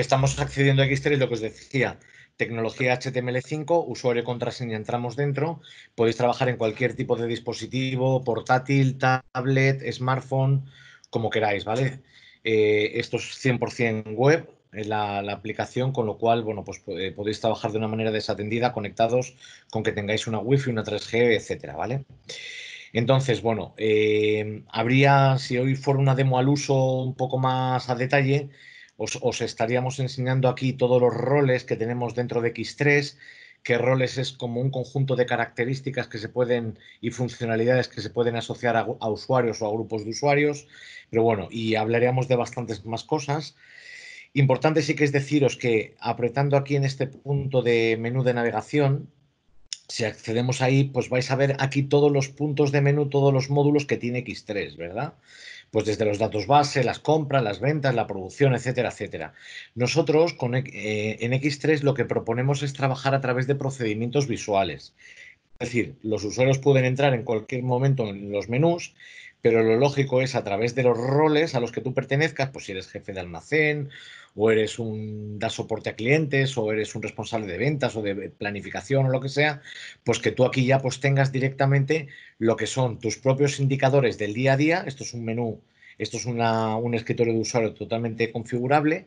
estamos accediendo a y lo que os decía, tecnología HTML5, usuario, contraseña, entramos dentro, podéis trabajar en cualquier tipo de dispositivo, portátil, tablet, smartphone, como queráis, ¿vale? Eh, esto es 100% web, eh, la, la, aplicación, con lo cual, bueno, pues eh, podéis trabajar de una manera desatendida, conectados con que tengáis una Wi-Fi, una 3G, etcétera, ¿vale? Entonces, bueno, habría, si hoy fuera una demo al uso un poco más a detalle, os, estaríamos enseñando aquí todos los roles que tenemos dentro de X3, que roles es como un conjunto de características que se pueden y funcionalidades que se pueden asociar a, a usuarios o a grupos de usuarios, pero bueno, y hablaríamos de bastantes más cosas. Importante sí que es deciros que apretando aquí en este punto de menú de navegación, si accedemos ahí, pues vais a ver aquí todos los puntos de menú, todos los módulos que tiene X3, ¿verdad? pues desde los datos base, las compras, las ventas, la producción, etcétera, etcétera. Nosotros eh, en X3 lo que proponemos es trabajar a través de procedimientos visuales. Es decir, los usuarios pueden entrar en cualquier momento en los menús, pero lo lógico es a través de los roles a los que tú pertenezcas, pues si eres jefe de almacén o eres un, da soporte a clientes, o eres un responsable de ventas o de planificación o lo que sea, pues que tú aquí ya pues tengas directamente lo que son tus propios indicadores del día a día, esto es un menú, esto es un escritorio de usuario totalmente configurable,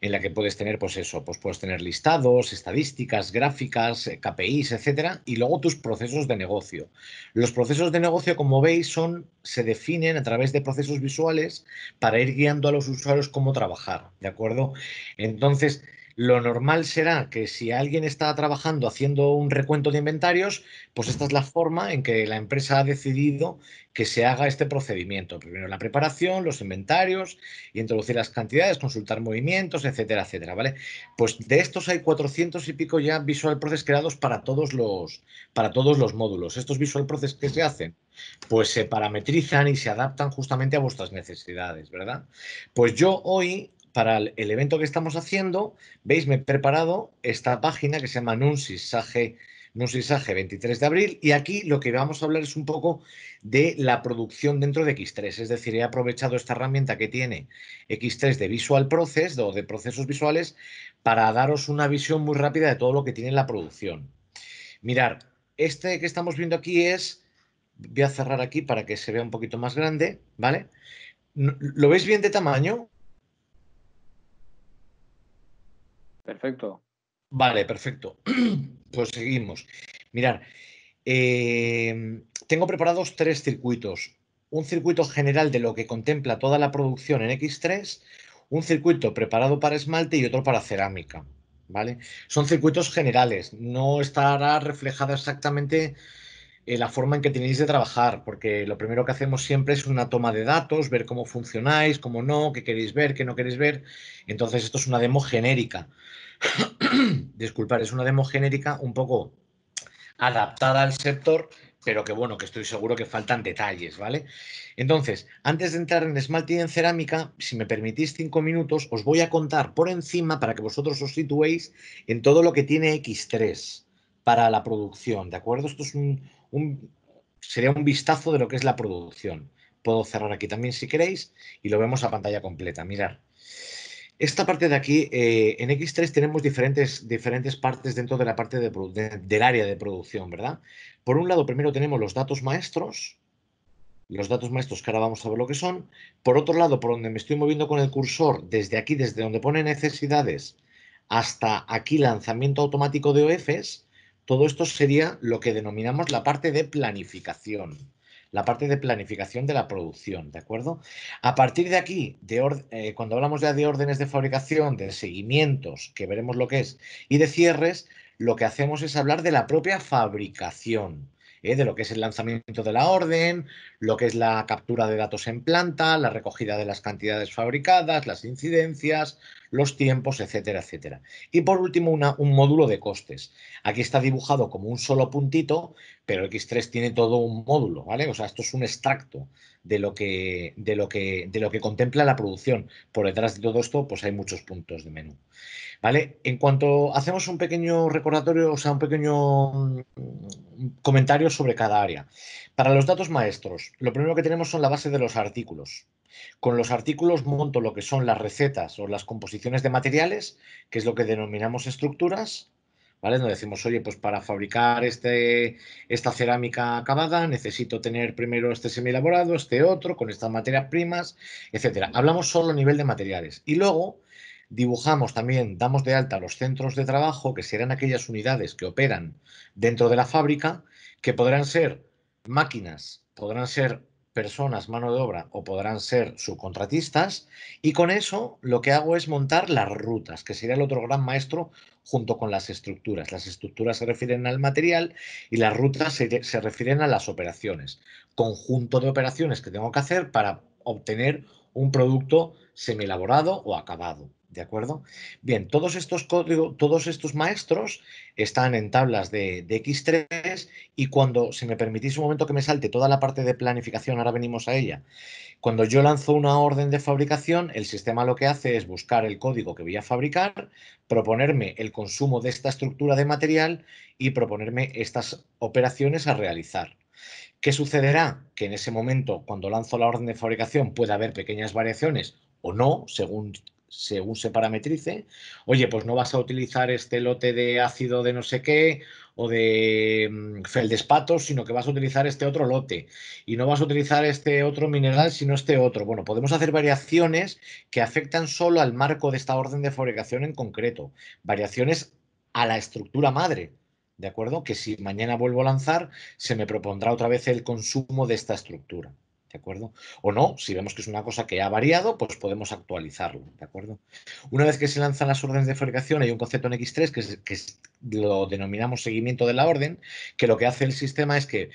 en la que puedes tener, pues eso, pues puedes tener listados, estadísticas, gráficas, eh, KPIs, etcétera, y luego tus procesos de negocio. Los procesos de negocio, como veis, son, se definen a través de procesos visuales para ir guiando a los usuarios cómo trabajar, ¿de acuerdo? Entonces, lo normal será que si alguien está trabajando haciendo un recuento de inventarios, pues esta es la forma en que la empresa ha decidido que se haga este procedimiento. Primero la preparación, los inventarios, introducir las cantidades, consultar movimientos, etcétera, etcétera, ¿vale? Pues de estos hay 400 y pico ya Visual Process creados para todos los, para todos los módulos. Estos Visual Process que se hacen, pues se parametrizan y se adaptan justamente a vuestras necesidades, ¿verdad? Pues yo hoy para el, evento que estamos haciendo, veis, me he preparado esta página que se llama Nunsisage, 23 de abril y aquí lo que vamos a hablar es un poco de la producción dentro de X3, es decir, he aprovechado esta herramienta que tiene X3 de Visual Process o de procesos visuales para daros una visión muy rápida de todo lo que tiene la producción. Mirar, este que estamos viendo aquí es, voy a cerrar aquí para que se vea un poquito más grande, ¿vale? ¿Lo veis bien de tamaño? Perfecto. Vale, perfecto. Pues seguimos. Mirar, em, tengo preparados tres circuitos. Un circuito general de lo que contempla toda la producción en X3, un circuito preparado para esmalte y otro para cerámica. ¿Vale? Son circuitos generales, no estará reflejada exactamente eh, la forma en que tenéis de trabajar, porque lo primero que hacemos siempre es una toma de datos, ver cómo funcionáis, cómo no, qué queréis ver, qué no queréis ver. Entonces, esto es una demo genérica. Disculpad, es una demo genérica un poco adaptada al sector, pero que bueno, que estoy seguro que faltan detalles, ¿vale? Entonces, antes de entrar en esmalte y en cerámica, si me permitís cinco minutos, os voy a contar por encima para que vosotros os situéis en todo lo que tiene X3 para la producción, ¿de acuerdo? Esto es un, sería un vistazo de lo que es la producción. Puedo cerrar aquí también si queréis y lo vemos a pantalla completa. Mirar. Esta parte de aquí, eh, en X3 tenemos diferentes, diferentes partes dentro de la parte del área de producción, ¿verdad? Por un lado, primero tenemos los datos maestros, los datos maestros que ahora vamos a ver lo que son. Por otro lado, por donde me estoy moviendo con el cursor, desde aquí, desde donde pone necesidades, hasta aquí lanzamiento automático de OFs, todo esto sería lo que denominamos la parte de planificación, la parte de planificación de la producción, ¿de acuerdo? A partir de aquí, de eh, cuando hablamos ya de órdenes de fabricación, de seguimientos, que veremos lo que es, y de cierres, lo que hacemos es hablar de la propia fabricación. Eh, de lo que es el lanzamiento de la orden, lo que es la captura de datos en planta, la recogida de las cantidades fabricadas, las incidencias, los tiempos, etcétera, etcétera. Y por último, un módulo de costes. Aquí está dibujado como un solo puntito, pero X3 tiene todo un módulo, ¿vale? O sea, esto es un extracto de lo que, de lo que, de lo que contempla la producción. Por detrás de todo esto, pues hay muchos puntos de menú. ¿Vale? En cuanto hacemos un pequeño recordatorio, o sea, un pequeño mm, comentario sobre cada área. Para los datos maestros, lo primero que tenemos son la base de los artículos. Con los artículos monto lo que son las recetas o las composiciones de materiales, que es lo que denominamos estructuras, ¿vale? decimos, oye, pues para fabricar este, esta cerámica acabada necesito tener primero este elaborado este otro, con estas materias primas, etcétera. Hablamos solo a nivel de materiales. Y luego dibujamos también, damos de alta los centros de trabajo, que serán aquellas unidades que operan dentro de la fábrica, que podrán ser máquinas, podrán ser personas mano de obra o podrán ser subcontratistas y con eso lo que hago es montar las rutas, que sería el otro gran maestro junto con las estructuras. Las estructuras se refieren al material y las rutas se, refieren a las operaciones, conjunto de operaciones que tengo que hacer para obtener un producto semielaborado o acabado. ¿De acuerdo? Bien, todos estos códigos, todos estos maestros están en tablas de, de, X3 y cuando, si me permitís un momento que me salte toda la parte de planificación, ahora venimos a ella. Cuando yo lanzo una orden de fabricación, el sistema lo que hace es buscar el código que voy a fabricar, proponerme el consumo de esta estructura de material y proponerme estas operaciones a realizar. ¿Qué sucederá? Que en ese momento, cuando lanzo la orden de fabricación, puede haber pequeñas variaciones o no, según según se parametrice, oye, pues no vas a utilizar este lote de ácido de no sé qué o de mm, feldespatos, sino que vas a utilizar este otro lote y no vas a utilizar este otro mineral, sino este otro. Bueno, podemos hacer variaciones que afectan solo al marco de esta orden de fabricación en concreto, variaciones a la estructura madre, ¿de acuerdo? Que si mañana vuelvo a lanzar, se me propondrá otra vez el consumo de esta estructura. ¿de acuerdo? O no, si vemos que es una cosa que ha variado, pues podemos actualizarlo, ¿de acuerdo? Una vez que se lanzan las órdenes de fabricación, hay un concepto en X3 que, lo denominamos seguimiento de la orden, que lo que hace el sistema es que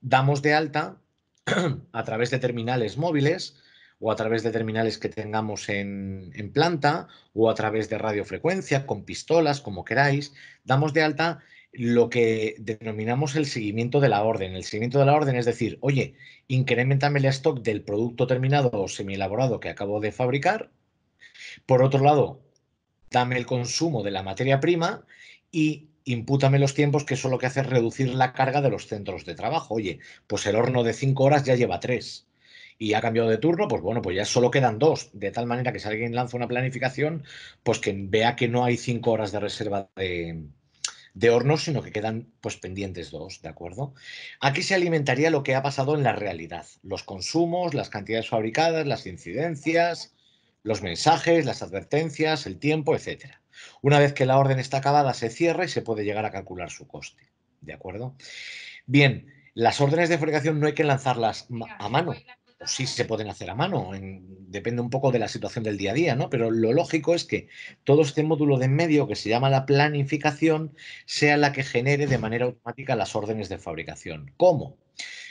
damos de alta a través de terminales móviles o a través de terminales que tengamos en planta o a través de radiofrecuencia, con pistolas, como queráis, damos de alta lo que denominamos el seguimiento de la orden. El seguimiento de la orden es decir, oye, incrementame el stock del producto terminado o semielaborado que acabo de fabricar. Por otro lado, dame el consumo de la materia prima y impútame los tiempos, que eso lo que hace es reducir la carga de los centros de trabajo. Oye, pues el horno de cinco horas ya lleva tres y ha cambiado de turno, pues bueno, pues ya solo quedan dos, de tal manera que si alguien lanza una planificación, pues que vea que no hay cinco horas de reserva de, de hornos, sino que quedan pues pendientes dos, ¿de acuerdo? Aquí se alimentaría lo que ha pasado en la realidad, los consumos, las cantidades fabricadas, las incidencias, los mensajes, las advertencias, el tiempo, etc. Una vez que la orden está acabada, se cierra y se puede llegar a calcular su coste, ¿de acuerdo? Bien, las órdenes de fabricación no hay que lanzarlas a mano sí se pueden hacer a mano, depende un poco de la situación del día a día, ¿no? Pero lo lógico es que todo este módulo de en medio que se llama la planificación sea la que genere de manera automática las órdenes de fabricación. ¿Cómo?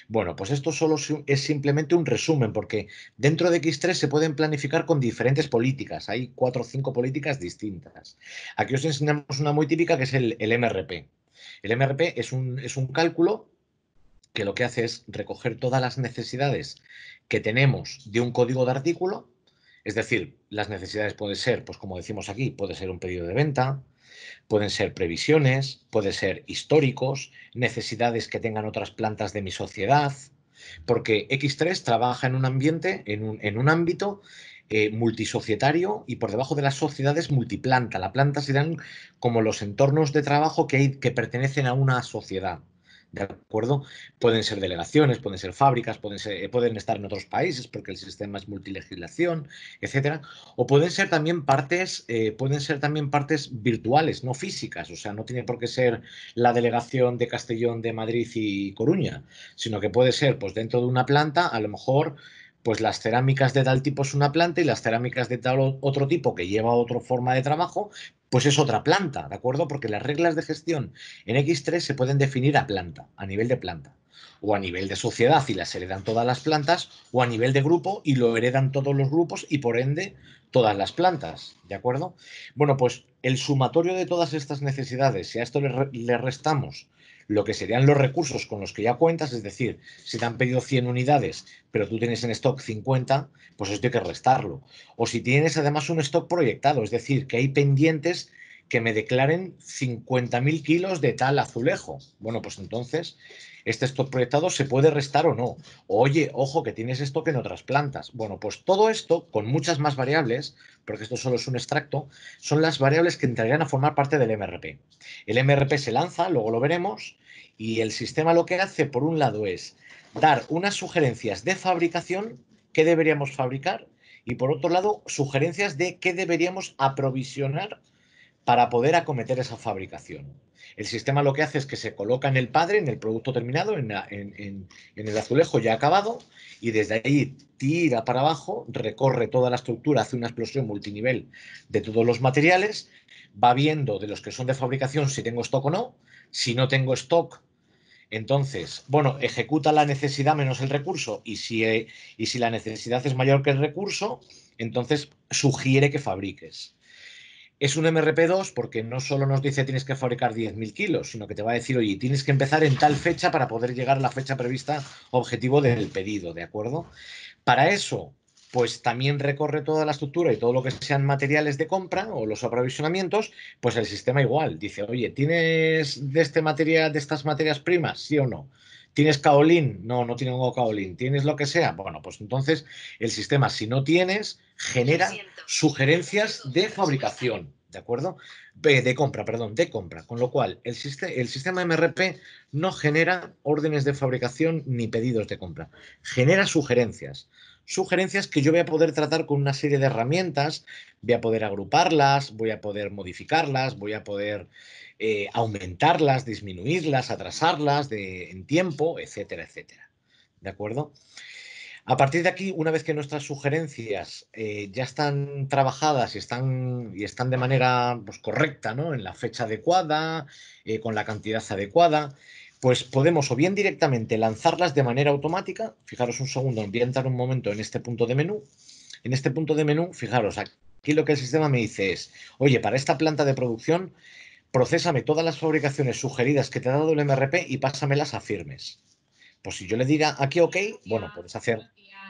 Bueno, pues esto solo es simplemente un resumen, porque dentro de X3 se pueden planificar con diferentes políticas. Hay cuatro o cinco políticas distintas. Aquí os enseñamos una muy típica que es el, MRP. El MRP es un, es un cálculo que lo que hace es recoger todas las necesidades que tenemos de un código de artículo, es decir, las necesidades pueden ser, pues como decimos aquí, puede ser un pedido de venta, pueden ser previsiones, puede ser históricos, necesidades que tengan otras plantas de mi sociedad, porque X3 trabaja en un ambiente, en un, ámbito eh, multisocietario y por debajo de las sociedades multiplanta. La planta serán como los entornos de trabajo que, que pertenecen a una sociedad. ¿de acuerdo? Pueden ser delegaciones, pueden ser fábricas, pueden, eh, pueden estar en otros países porque el sistema es multilegislación, etcétera, o pueden ser también partes, eh, pueden ser también partes virtuales, no físicas, o sea, no tiene por qué ser la delegación de Castellón, de Madrid y Coruña, sino que puede ser, pues dentro de una planta, a lo mejor pues las cerámicas de tal tipo es una planta y las cerámicas de tal otro tipo que lleva otra forma de trabajo, pues es otra planta, ¿de acuerdo? Porque las reglas de gestión en X3 se pueden definir a planta, a nivel de planta, o a nivel de sociedad y las heredan todas las plantas, o a nivel de grupo y lo heredan todos los grupos y por ende todas las plantas, ¿de acuerdo? Bueno, pues el sumatorio de todas estas necesidades, si a esto le, le restamos lo que serían los recursos con los que ya cuentas, es decir, si te han pedido 100 unidades, pero tú tienes en stock 50, pues esto hay que restarlo. O si tienes además un stock proyectado, es decir, que hay pendientes que me declaren 50.000 kilos de tal azulejo. Bueno, pues entonces, este stock proyectado se puede restar o no. Oye, ojo, que tienes que en otras plantas. Bueno, pues todo esto, con muchas más variables, porque esto solo es un extracto, son las variables que entrarían a formar parte del MRP. El MRP se lanza, luego lo veremos, y el sistema lo que hace, por un lado, es dar unas sugerencias de fabricación, qué deberíamos fabricar, y por otro lado, sugerencias de qué deberíamos aprovisionar para poder acometer esa fabricación. El sistema lo que hace es que se coloca en el padre, en el producto terminado, en, el azulejo ya acabado, y desde ahí tira para abajo, recorre toda la estructura, hace una explosión multinivel de todos los materiales, va viendo de los que son de fabricación si tengo stock o no, si no tengo stock, entonces, bueno, ejecuta la necesidad menos el recurso, y si, eh, y si la necesidad es mayor que el recurso, entonces sugiere que fabriques. Es un MRP2 porque no solo nos dice tienes que fabricar 10.000 kilos, sino que te va a decir, oye, tienes que empezar en tal fecha para poder llegar a la fecha prevista objetivo del pedido, ¿de acuerdo? Para eso, pues también recorre toda la estructura y todo lo que sean materiales de compra o los aprovisionamientos, pues el sistema igual. Dice, oye, ¿tienes de este material, de estas materias primas? ¿Sí o no? ¿Tienes Kaolin? No, no tengo Kaolin. ¿Tienes lo que sea? Bueno, pues entonces el sistema, si no tienes, genera sugerencias de fabricación, ¿de acuerdo? De compra, perdón, de compra. Con lo cual, el, el sistema MRP no genera órdenes de fabricación ni pedidos de compra. Genera sugerencias sugerencias que yo voy a poder tratar con una serie de herramientas, voy a poder agruparlas, voy a poder modificarlas, voy a poder eh, aumentarlas, disminuirlas, atrasarlas en tiempo, etcétera, etcétera. ¿De acuerdo? A partir de aquí, una vez que nuestras sugerencias eh, ya están trabajadas y están, y están de manera pues, correcta, ¿no? en la fecha adecuada, eh, con la cantidad adecuada, pues podemos o bien directamente lanzarlas de manera automática. Fijaros un segundo, voy a entrar un momento en este punto de menú. En este punto de menú, fijaros, aquí lo que el sistema me dice es, oye, para esta planta de producción procésame todas las fabricaciones sugeridas que te ha dado el MRP y pásamelas a firmes. Pues si yo le diga aquí ok, bueno, puedes hacer,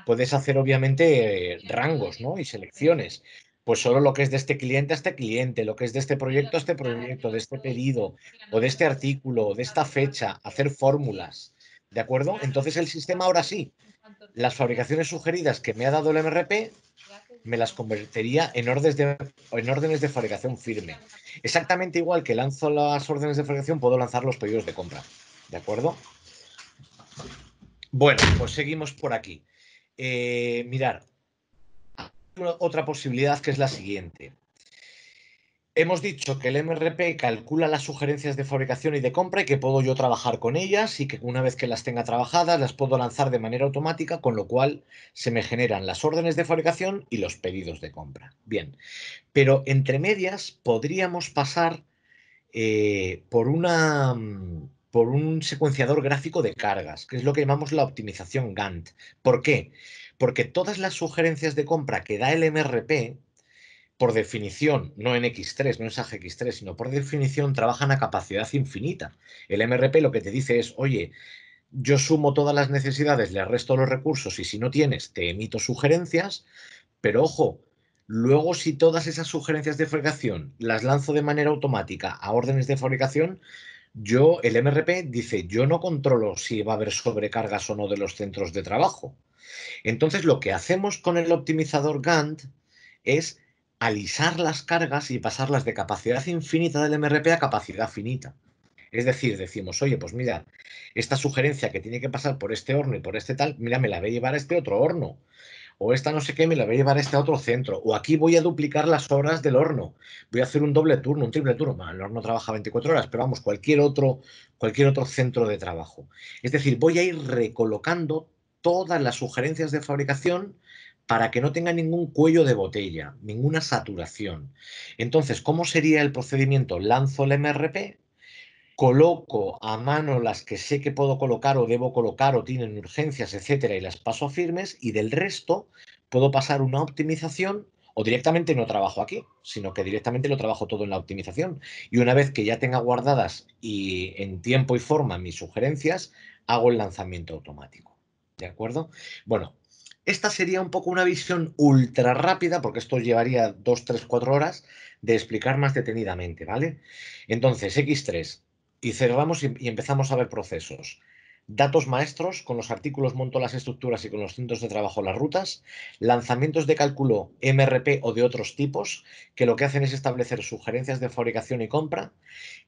puedes hacer obviamente eh, rangos y selecciones. Pues solo lo que es de este cliente a este cliente, lo que es de este proyecto a este proyecto, de este pedido, o de este artículo, o de esta fecha, hacer fórmulas. ¿De acuerdo? Entonces el sistema ahora sí, las fabricaciones sugeridas que me ha dado el MRP, me las convertiría en órdenes, de, en órdenes de fabricación firme. Exactamente igual que lanzo las órdenes de fabricación, puedo lanzar los pedidos de compra. ¿De acuerdo? Bueno, pues seguimos por aquí. Eh, mirar, otra posibilidad que es la siguiente. Hemos dicho que el MRP calcula las sugerencias de fabricación y de compra y que puedo yo trabajar con ellas y que una vez que las tenga trabajadas las puedo lanzar de manera automática, con lo cual se me generan las órdenes de fabricación y los pedidos de compra. Bien, pero entre medias podríamos pasar eh, por, una, por un secuenciador gráfico de cargas, que es lo que llamamos la optimización Gantt. ¿Por qué? Porque todas las sugerencias de compra que da el MRP por definición, no en X3, no en SAG X3, sino por definición, trabajan a capacidad infinita. El MRP lo que te dice es, oye, yo sumo todas las necesidades, le resto los recursos y si no tienes, te emito sugerencias, pero ojo, luego si todas esas sugerencias de fabricación las lanzo de manera automática a órdenes de fabricación, yo, el MRP dice, yo no controlo si va a haber sobrecargas o no de los centros de trabajo. Entonces, lo que hacemos con el optimizador Gantt es alisar las cargas y pasarlas de capacidad infinita del MRP a capacidad finita. Es decir, decimos, oye, pues mira, esta sugerencia que tiene que pasar por este horno y por este tal, mira, me la voy a llevar a este otro horno. O esta no sé qué, me la voy a llevar a este otro centro. O aquí voy a duplicar las horas del horno. Voy a hacer un doble turno, un triple turno. el horno trabaja 24 horas, pero vamos, cualquier otro, cualquier otro centro de trabajo. Es decir, voy a ir recolocando todas las sugerencias de fabricación para que no tenga ningún cuello de botella, ninguna saturación. Entonces, ¿cómo sería el procedimiento? Lanzo el MRP, coloco a mano las que sé que puedo colocar o debo colocar o tienen urgencias, etcétera, y las paso firmes, y del resto puedo pasar una optimización o directamente no trabajo aquí, sino que directamente lo trabajo todo en la optimización. Y una vez que ya tenga guardadas y en tiempo y forma mis sugerencias, hago el lanzamiento automático. ¿De acuerdo? Bueno, esta sería un poco una visión ultra rápida, porque esto llevaría dos, tres, cuatro horas, de explicar más detenidamente, ¿vale? Entonces, X3, y cerramos y, y empezamos a ver procesos. Datos maestros, con los artículos monto las estructuras y con los centros de trabajo las rutas. Lanzamientos de cálculo MRP o de otros tipos, que lo que hacen es establecer sugerencias de fabricación y compra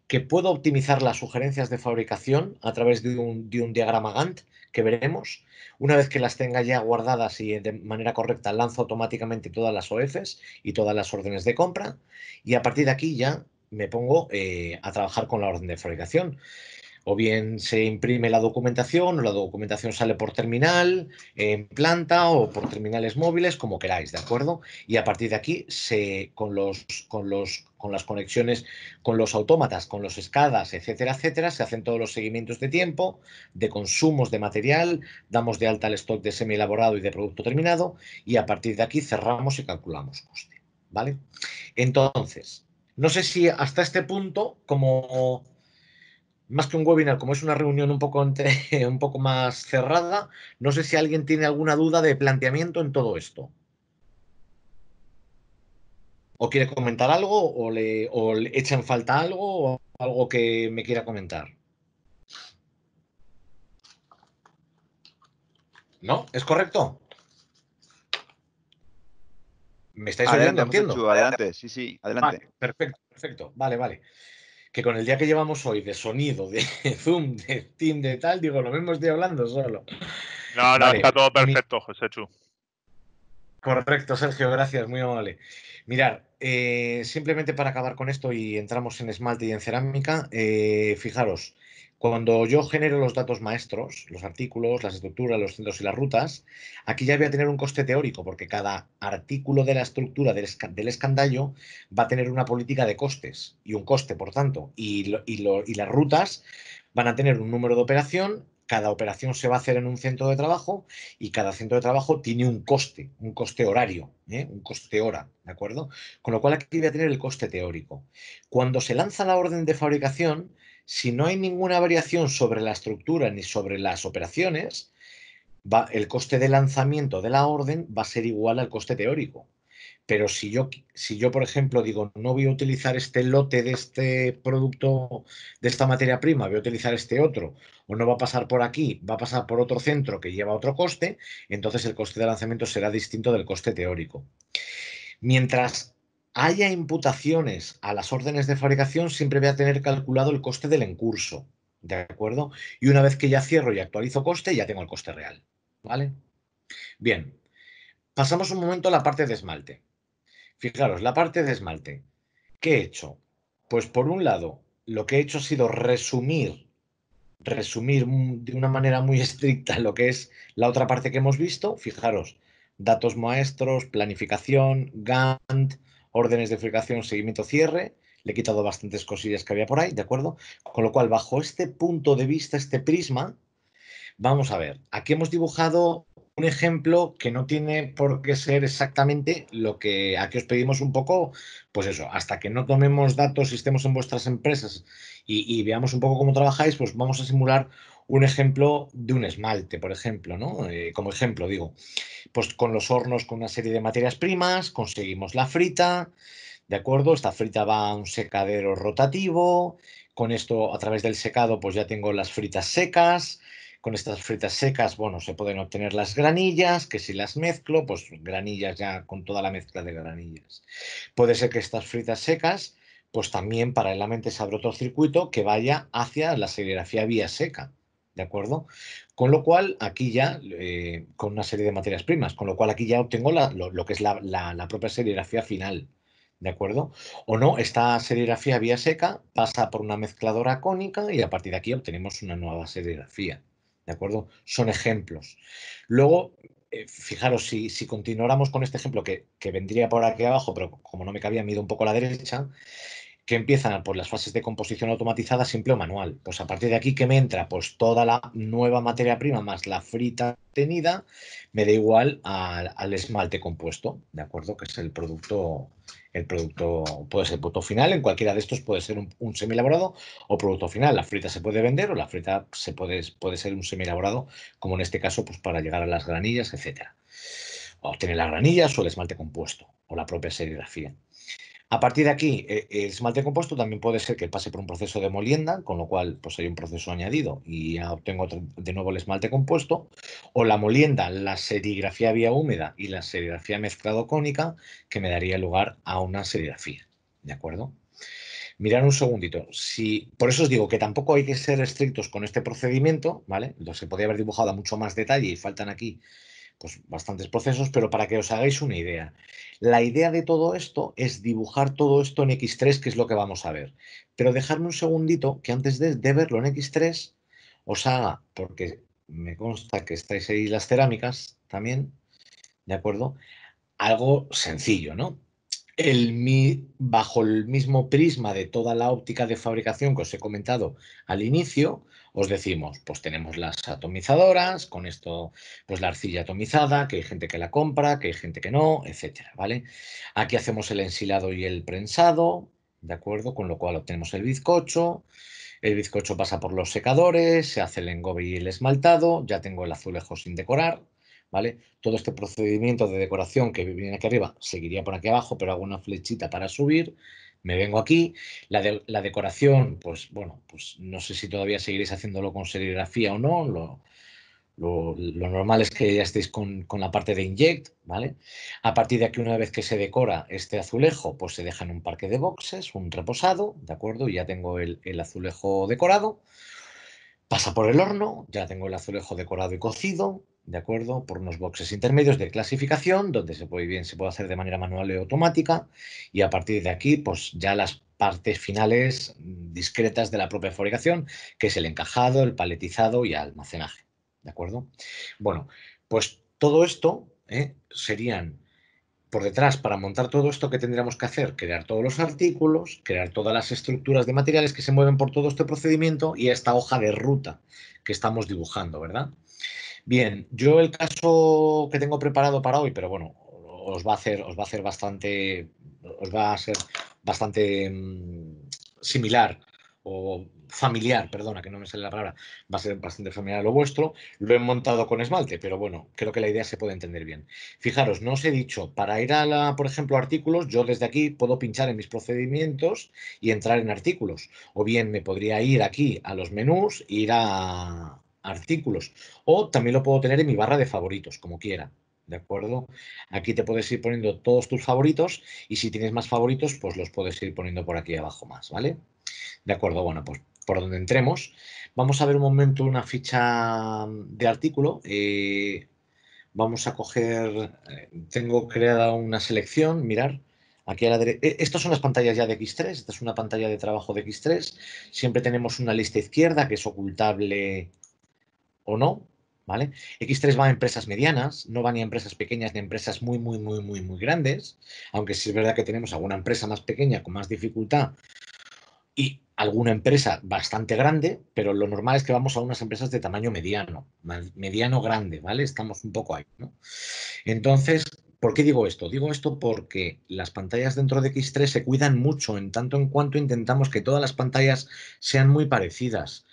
que puedo optimizar las sugerencias de fabricación a través de un, diagrama Gantt que veremos. Una vez que las tenga ya guardadas y de manera correcta, lanzo automáticamente todas las OFs y todas las órdenes de compra. Y a partir de aquí ya me pongo eh, a trabajar con la orden de fabricación o bien se imprime la documentación o la documentación sale por terminal, en planta o por terminales móviles, como queráis, ¿de acuerdo? Y a partir de aquí, se, con, los, con, los, con las conexiones, con los autómatas, con los escadas, etcétera, etcétera, se hacen todos los seguimientos de tiempo, de consumos de material, damos de alta el stock de semi elaborado y de producto terminado y a partir de aquí cerramos y calculamos coste, ¿vale? Entonces, no sé si hasta este punto, como más que un webinar, como es una reunión un poco, entre, un poco más cerrada, no sé si alguien tiene alguna duda de planteamiento en todo esto. ¿O quiere comentar algo? ¿O le, o falta algo? ¿O algo que me quiera comentar? ¿No? ¿Es correcto? ¿Me estáis oyendo? Entiendo. adelante, sí, sí, adelante. perfecto, perfecto. Vale, vale que con el día que llevamos hoy de sonido, de Zoom, de Team, de tal, digo, lo mismo estoy hablando solo. No, no, está todo perfecto, José Chu. Correcto, Sergio, gracias, muy amable. Mirad, eh, simplemente para acabar con esto y entramos en esmalte y en cerámica, eh, fijaros, cuando yo genero los datos maestros, los artículos, las estructuras, los centros y las rutas, aquí ya voy a tener un coste teórico, porque cada artículo de la estructura del, escandallo va a tener una política de costes y un coste, por tanto. Y, y, las rutas van a tener un número de operación, cada operación se va a hacer en un centro de trabajo y cada centro de trabajo tiene un coste, un coste horario, ¿eh? un coste hora, ¿de acuerdo? Con lo cual aquí voy a tener el coste teórico. Cuando se lanza la orden de fabricación, si no hay ninguna variación sobre la estructura ni sobre las operaciones, va, el coste de lanzamiento de la orden va a ser igual al coste teórico. Pero si yo, si yo, por ejemplo, digo, no voy a utilizar este lote de este producto, de esta materia prima, voy a utilizar este otro, o no va a pasar por aquí, va a pasar por otro centro que lleva otro coste, entonces el coste de lanzamiento será distinto del coste teórico. Mientras haya imputaciones a las órdenes de fabricación, siempre voy a tener calculado el coste del encurso, ¿de acuerdo? Y una vez que ya cierro y actualizo coste, ya tengo el coste real, ¿vale? Bien, pasamos un momento a la parte de esmalte. Fijaros, la parte de esmalte. ¿Qué he hecho? Pues por un lado, lo que he hecho ha sido resumir, resumir de una manera muy estricta lo que es la otra parte que hemos visto. Fijaros, datos maestros, planificación, Gantt, órdenes de fabricación, seguimiento, cierre. Le he quitado bastantes cosillas que había por ahí, ¿de acuerdo? Con lo cual, bajo este punto de vista, este prisma, vamos a ver, aquí hemos dibujado un ejemplo que no tiene por qué ser exactamente lo que aquí os pedimos un poco, pues eso, hasta que no tomemos datos y estemos en vuestras empresas y, y veamos un poco cómo trabajáis, pues vamos a simular un ejemplo de un esmalte, por ejemplo, ¿no? Eh, como ejemplo, digo, pues con los hornos, con una serie de materias primas, conseguimos la frita, ¿de acuerdo? Esta frita va a un secadero rotativo, con esto, a través del secado, pues ya tengo las fritas secas, con estas fritas secas, bueno, se pueden obtener las granillas, que si las mezclo, pues granillas ya con toda la mezcla de granillas. Puede ser que estas fritas secas, pues también paralelamente se abre otro circuito que vaya hacia la serigrafía vía seca. ¿De acuerdo? Con lo cual, aquí ya, eh, con una serie de materias primas, con lo cual aquí ya obtengo lo, que es la, la, propia serigrafía final. ¿De acuerdo? O no, esta serigrafía vía seca pasa por una mezcladora cónica y a partir de aquí obtenemos una nueva serigrafía. ¿De acuerdo? Son ejemplos. Luego, eh, fijaros, si, continuáramos con este ejemplo que, que vendría por aquí abajo, pero como no me cabía, mido un poco a la derecha, que empiezan por las fases de composición automatizada simple o manual. Pues a partir de aquí que me entra pues toda la nueva materia prima más la frita tenida, me da igual al, esmalte compuesto, ¿de acuerdo? Que es el producto, el producto puede ser producto final, en cualquiera de estos puede ser un, semi elaborado o producto final. La frita se puede vender o la frita se puede, puede ser un semi elaborado, como en este caso, pues para llegar a las granillas, etcétera. Obtener las granillas o el esmalte compuesto o la propia serigrafía. A partir de aquí, eh, el esmalte compuesto también puede ser que pase por un proceso de molienda, con lo cual pues hay un proceso añadido y ya obtengo de nuevo el esmalte compuesto, o la molienda, la serigrafía vía húmeda y la serigrafía mezclado cónica, que me daría lugar a una serigrafía. ¿De acuerdo? Mirad un segundito. Si, por eso os digo que tampoco hay que ser estrictos con este procedimiento, ¿vale? Lo se podría haber dibujado a mucho más detalle y faltan aquí pues, bastantes procesos, pero para que os hagáis una idea. La idea de todo esto es dibujar todo esto en X3, que es lo que vamos a ver. Pero dejadme un segundito que antes de, verlo en X3 os haga, porque me consta que estáis ahí las cerámicas también, ¿de acuerdo? Algo sencillo, ¿no? El, mi, bajo el mismo prisma de toda la óptica de fabricación que os he comentado al inicio, os decimos, pues tenemos las atomizadoras, con esto, pues la arcilla atomizada, que hay gente que la compra, que hay gente que no, etcétera, ¿vale? Aquí hacemos el ensilado y el prensado, ¿de acuerdo? Con lo cual obtenemos el bizcocho, el bizcocho pasa por los secadores, se hace el engobe y el esmaltado, ya tengo el azulejo sin decorar, ¿vale? Todo este procedimiento de decoración que viene aquí arriba seguiría por aquí abajo, pero hago una flechita para subir, me vengo aquí. La, decoración, pues bueno, pues no sé si todavía seguiréis haciéndolo con serigrafía o no. Lo, normal es que ya estéis con, la parte de inject, ¿vale? A partir de aquí, una vez que se decora este azulejo, pues se deja en un parque de boxes, un reposado, ¿de acuerdo? ya tengo el azulejo decorado. Pasa por el horno, ya tengo el azulejo decorado y cocido, ¿de acuerdo? Por unos boxes intermedios de clasificación, donde se puede, bien se puede hacer de manera manual y automática, y a partir de aquí, pues ya las partes finales mm, discretas de la propia fabricación, que es el encajado, el paletizado y almacenaje, ¿de acuerdo? Bueno, pues todo esto ¿eh? serían por detrás, para montar todo esto, ¿qué tendríamos que hacer? Crear todos los artículos, crear todas las estructuras de materiales que se mueven por todo este procedimiento y esta hoja de ruta que estamos dibujando, ¿verdad? Bien, yo el caso que tengo preparado para hoy, pero bueno, os va a hacer, os va a hacer bastante, os va a ser bastante mm, similar o familiar, perdona, que no me sale la palabra, va a ser bastante familiar lo vuestro. Lo he montado con esmalte, pero bueno, creo que la idea se puede entender bien. Fijaros, no os he dicho, para ir a, la, por ejemplo, artículos, yo desde aquí puedo pinchar en mis procedimientos y entrar en artículos. O bien me podría ir aquí a los menús, ir a, artículos. O también lo puedo tener en mi barra de favoritos, como quiera. ¿De acuerdo? Aquí te puedes ir poniendo todos tus favoritos y si tienes más favoritos, pues los puedes ir poniendo por aquí abajo más, ¿vale? De acuerdo, bueno, pues por donde entremos. Vamos a ver un momento una ficha de artículo. Eh, vamos a coger, eh, tengo creada una selección, mirar. Aquí a la derecha, e-, estas son las pantallas ya de X3, esta es una pantalla de trabajo de X3. Siempre tenemos una lista izquierda que es ocultable o no, ¿vale? X3 va a empresas medianas, no va ni a empresas pequeñas ni a empresas muy, muy, muy, muy, muy grandes, aunque sí es verdad que tenemos alguna empresa más pequeña con más dificultad y alguna empresa bastante grande, pero lo normal es que vamos a unas empresas de tamaño mediano, mediano grande, ¿vale? Estamos un poco ahí, ¿no? Entonces, ¿por qué digo esto? Digo esto porque las pantallas dentro de X3 se cuidan mucho, en tanto en cuanto intentamos que todas las pantallas sean muy parecidas.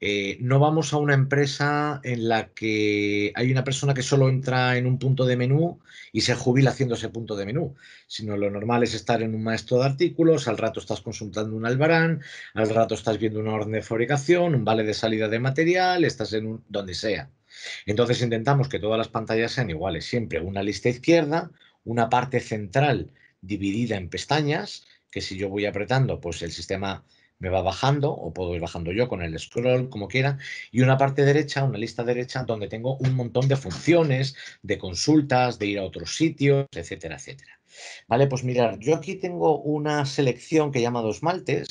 Eh, no vamos a una empresa en la que hay una persona que solo entra en un punto de menú y se jubila haciendo ese punto de menú, sino lo normal es estar en un maestro de artículos, al rato estás consultando un albarán, al rato estás viendo una orden de fabricación, un vale de salida de material, estás en un, donde sea. Entonces intentamos que todas las pantallas sean iguales, siempre una lista izquierda, una parte central dividida en pestañas, que si yo voy apretando, pues el sistema me va bajando, o puedo ir bajando yo con el scroll, como quiera, y una parte derecha, una lista derecha, donde tengo un montón de funciones, de consultas, de ir a otros sitios, etcétera, etcétera. Vale, pues mirar, yo aquí tengo una selección que llama dos maltes,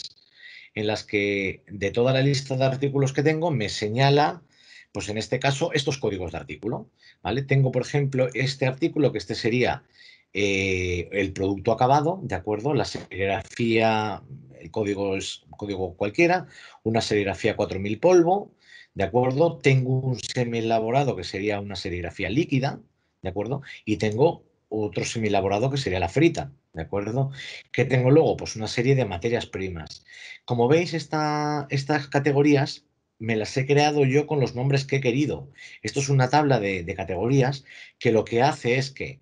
en las que de toda la lista de artículos que tengo me señala, pues en este caso, estos códigos de artículo. ¿vale? Tengo, por ejemplo, este artículo, que este sería eh, el producto acabado, ¿de acuerdo? La serigrafía, el código es código cualquiera, una serigrafía 4000 polvo, ¿de acuerdo? Tengo un semi-elaborado que sería una serigrafía líquida, ¿de acuerdo? Y tengo otro semi-elaborado que sería la frita, ¿de acuerdo? ¿Qué tengo luego? Pues una serie de materias primas. Como veis, estas categorías me las he creado yo con los nombres que he querido. Esto es una tabla de categorías que lo que hace es que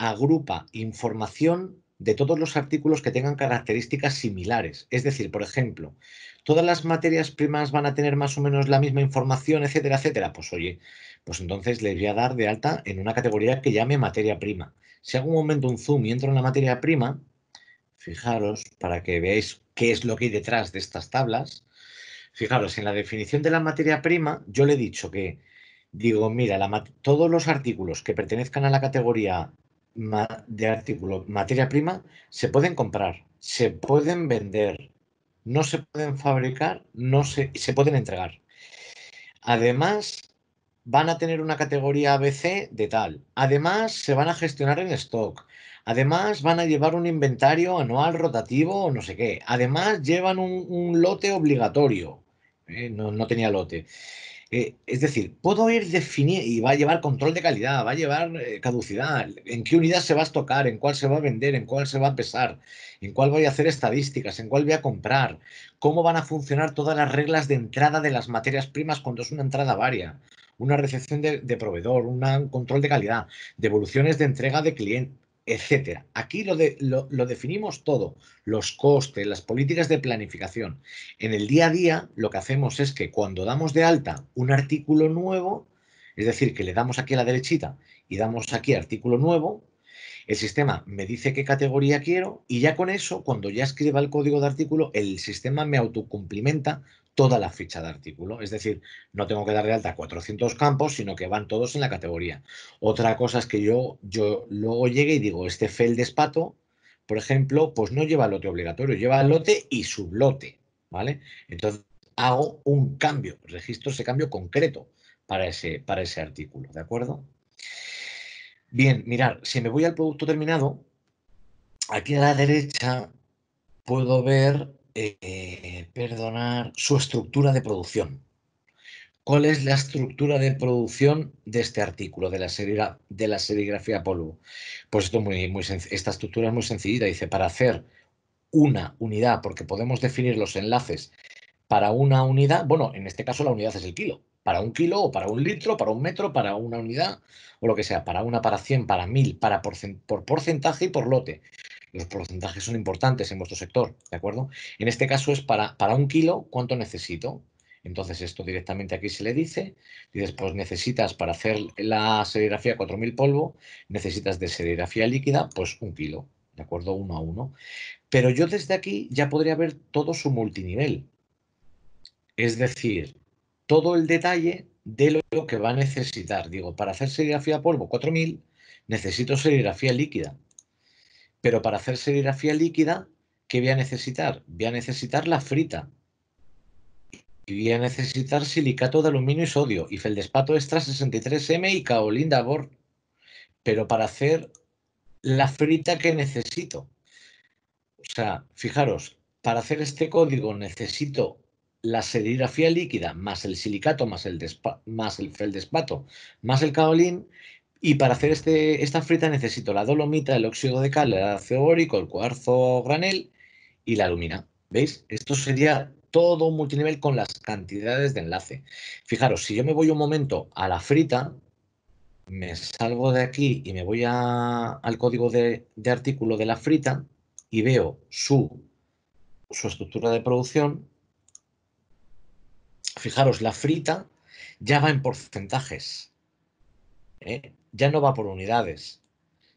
agrupa información de todos los artículos que tengan características similares. Es decir, por ejemplo, todas las materias primas van a tener más o menos la misma información, etcétera, etcétera. Pues oye, pues entonces les voy a dar de alta en una categoría que llame materia prima. Si hago un momento un zoom y entro en la materia prima, fijaros para que veáis qué es lo que hay detrás de estas tablas. Fijaros, en la definición de la materia prima yo le he dicho que, digo, mira, todos los artículos que pertenezcan a la categoría de artículo, materia prima, se pueden comprar, se pueden vender, no se pueden fabricar, no se, se pueden entregar. Además, van a tener una categoría ABC de tal. Además, se van a gestionar en stock. Además, van a llevar un inventario anual rotativo o no sé qué. Además, llevan un, lote obligatorio. Eh, no, no tenía lote. Eh, es decir, puedo ir definir y va a llevar control de calidad, va a llevar eh, caducidad, en qué unidad se va a tocar? en cuál se va a vender, en cuál se va a pesar, en cuál voy a hacer estadísticas, en cuál voy a comprar, cómo van a funcionar todas las reglas de entrada de las materias primas cuando es una entrada varia, una recepción de, proveedor, un control de calidad, devoluciones de entrega de cliente etcétera. Aquí lo, de, lo, definimos todo, los costes, las políticas de planificación. En el día a día lo que hacemos es que cuando damos de alta un artículo nuevo, es decir, que le damos aquí a la derechita y damos aquí artículo nuevo, el sistema me dice qué categoría quiero y ya con eso, cuando ya escriba el código de artículo, el sistema me autocumplimenta toda la ficha de artículo. Es decir, no tengo que dar de alta 400 campos, sino que van todos en la categoría. Otra cosa es que yo, yo luego llegue y digo, este fel de espato, por ejemplo, pues no lleva lote obligatorio, lleva lote y sublote, ¿vale? Entonces hago un cambio, registro ese cambio concreto para ese, para ese artículo, ¿de acuerdo? Bien, mirar, si me voy al producto terminado, aquí a la derecha puedo ver eh, perdonar, su estructura de producción. ¿Cuál es la estructura de producción de este artículo, de la, serigra, de la serigrafía polvo? Pues esto muy, muy esta estructura es muy sencillita. Dice, para hacer una unidad, porque podemos definir los enlaces para una unidad, bueno, en este caso la unidad es el kilo, para un kilo o para un litro, para un metro, para una unidad o lo que sea, para una, para 100, para mil, para por porcentaje y por lote. Los porcentajes son importantes en vuestro sector, ¿de acuerdo? En este caso es para, para un kilo, ¿cuánto necesito? Entonces esto directamente aquí se le dice, Y pues necesitas para hacer la serigrafía 4000 polvo, necesitas de serigrafía líquida pues un kilo, ¿de acuerdo? Uno a uno. Pero yo desde aquí ya podría ver todo su multinivel, es decir, todo el detalle de lo que va a necesitar. Digo, para hacer serigrafía polvo 4000 necesito serigrafía líquida. Pero para hacer serigrafía líquida, ¿qué voy a necesitar? Voy a necesitar la frita. Y voy a necesitar silicato de aluminio y sodio y feldespato extra 63M y caolín de Pero para hacer la frita que necesito. O sea, fijaros, para hacer este código necesito la serigrafía líquida más el silicato más el, más el feldespato más el caolín y para hacer este, esta frita necesito la dolomita, el óxido de cal, el ácido bórico, el cuarzo granel y la alumina. ¿Veis? Esto sería todo un multinivel con las cantidades de enlace. Fijaros, si yo me voy un momento a la frita, me salgo de aquí y me voy al código de, artículo de la frita y veo su, su estructura de producción. Fijaros, la frita ya va en porcentajes. ¿eh? ya no va por unidades,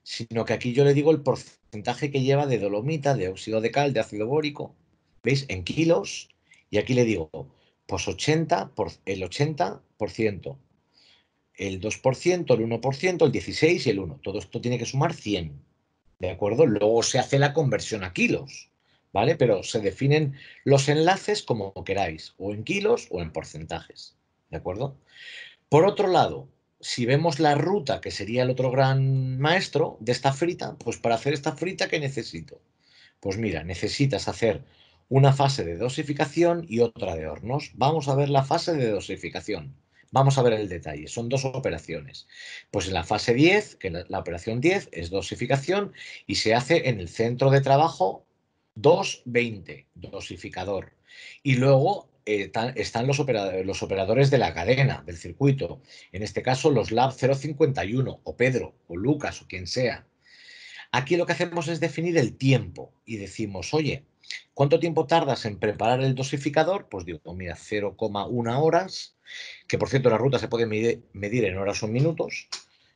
sino que aquí yo le digo el porcentaje que lleva de dolomita, de óxido de cal, de ácido bórico, ¿veis? En kilos, y aquí le digo, pues 80, por, el 80%, el 2%, el 1%, el 16 y el 1. Todo esto tiene que sumar 100, ¿de acuerdo? Luego se hace la conversión a kilos, ¿vale? Pero se definen los enlaces como queráis, o en kilos o en porcentajes, ¿de acuerdo? Por otro lado, si vemos la ruta, que sería el otro gran maestro de esta frita, pues para hacer esta frita, ¿qué necesito? Pues mira, necesitas hacer una fase de dosificación y otra de hornos. Vamos a ver la fase de dosificación. Vamos a ver el detalle. Son dos operaciones. Pues en la fase 10, que la, la operación 10 es dosificación y se hace en el centro de trabajo 220, dosificador. Y luego están los, operadores de la cadena, del circuito, en este caso los Lab 051 o Pedro o Lucas o quien sea. Aquí lo que hacemos es definir el tiempo y decimos, oye, ¿cuánto tiempo tardas en preparar el dosificador? Pues digo, mira, 0,1 horas, que por cierto la ruta se puede medir, en horas o minutos.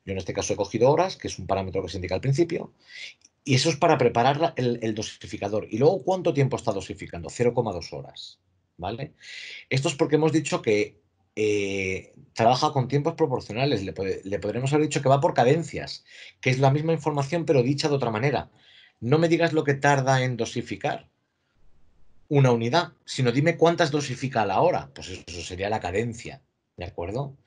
Yo en este caso he cogido horas, que es un parámetro que se indica al principio, y eso es para preparar el, el dosificador. ¿Y luego cuánto tiempo está dosificando? 0,2 horas. ¿vale? Esto es porque hemos dicho que eh, trabaja con tiempos proporcionales, le, podremos haber dicho que va por cadencias, que es la misma información pero dicha de otra manera. No me digas lo que tarda en dosificar una unidad, sino dime cuántas dosifica a la hora, pues eso, sería la cadencia, ¿de acuerdo?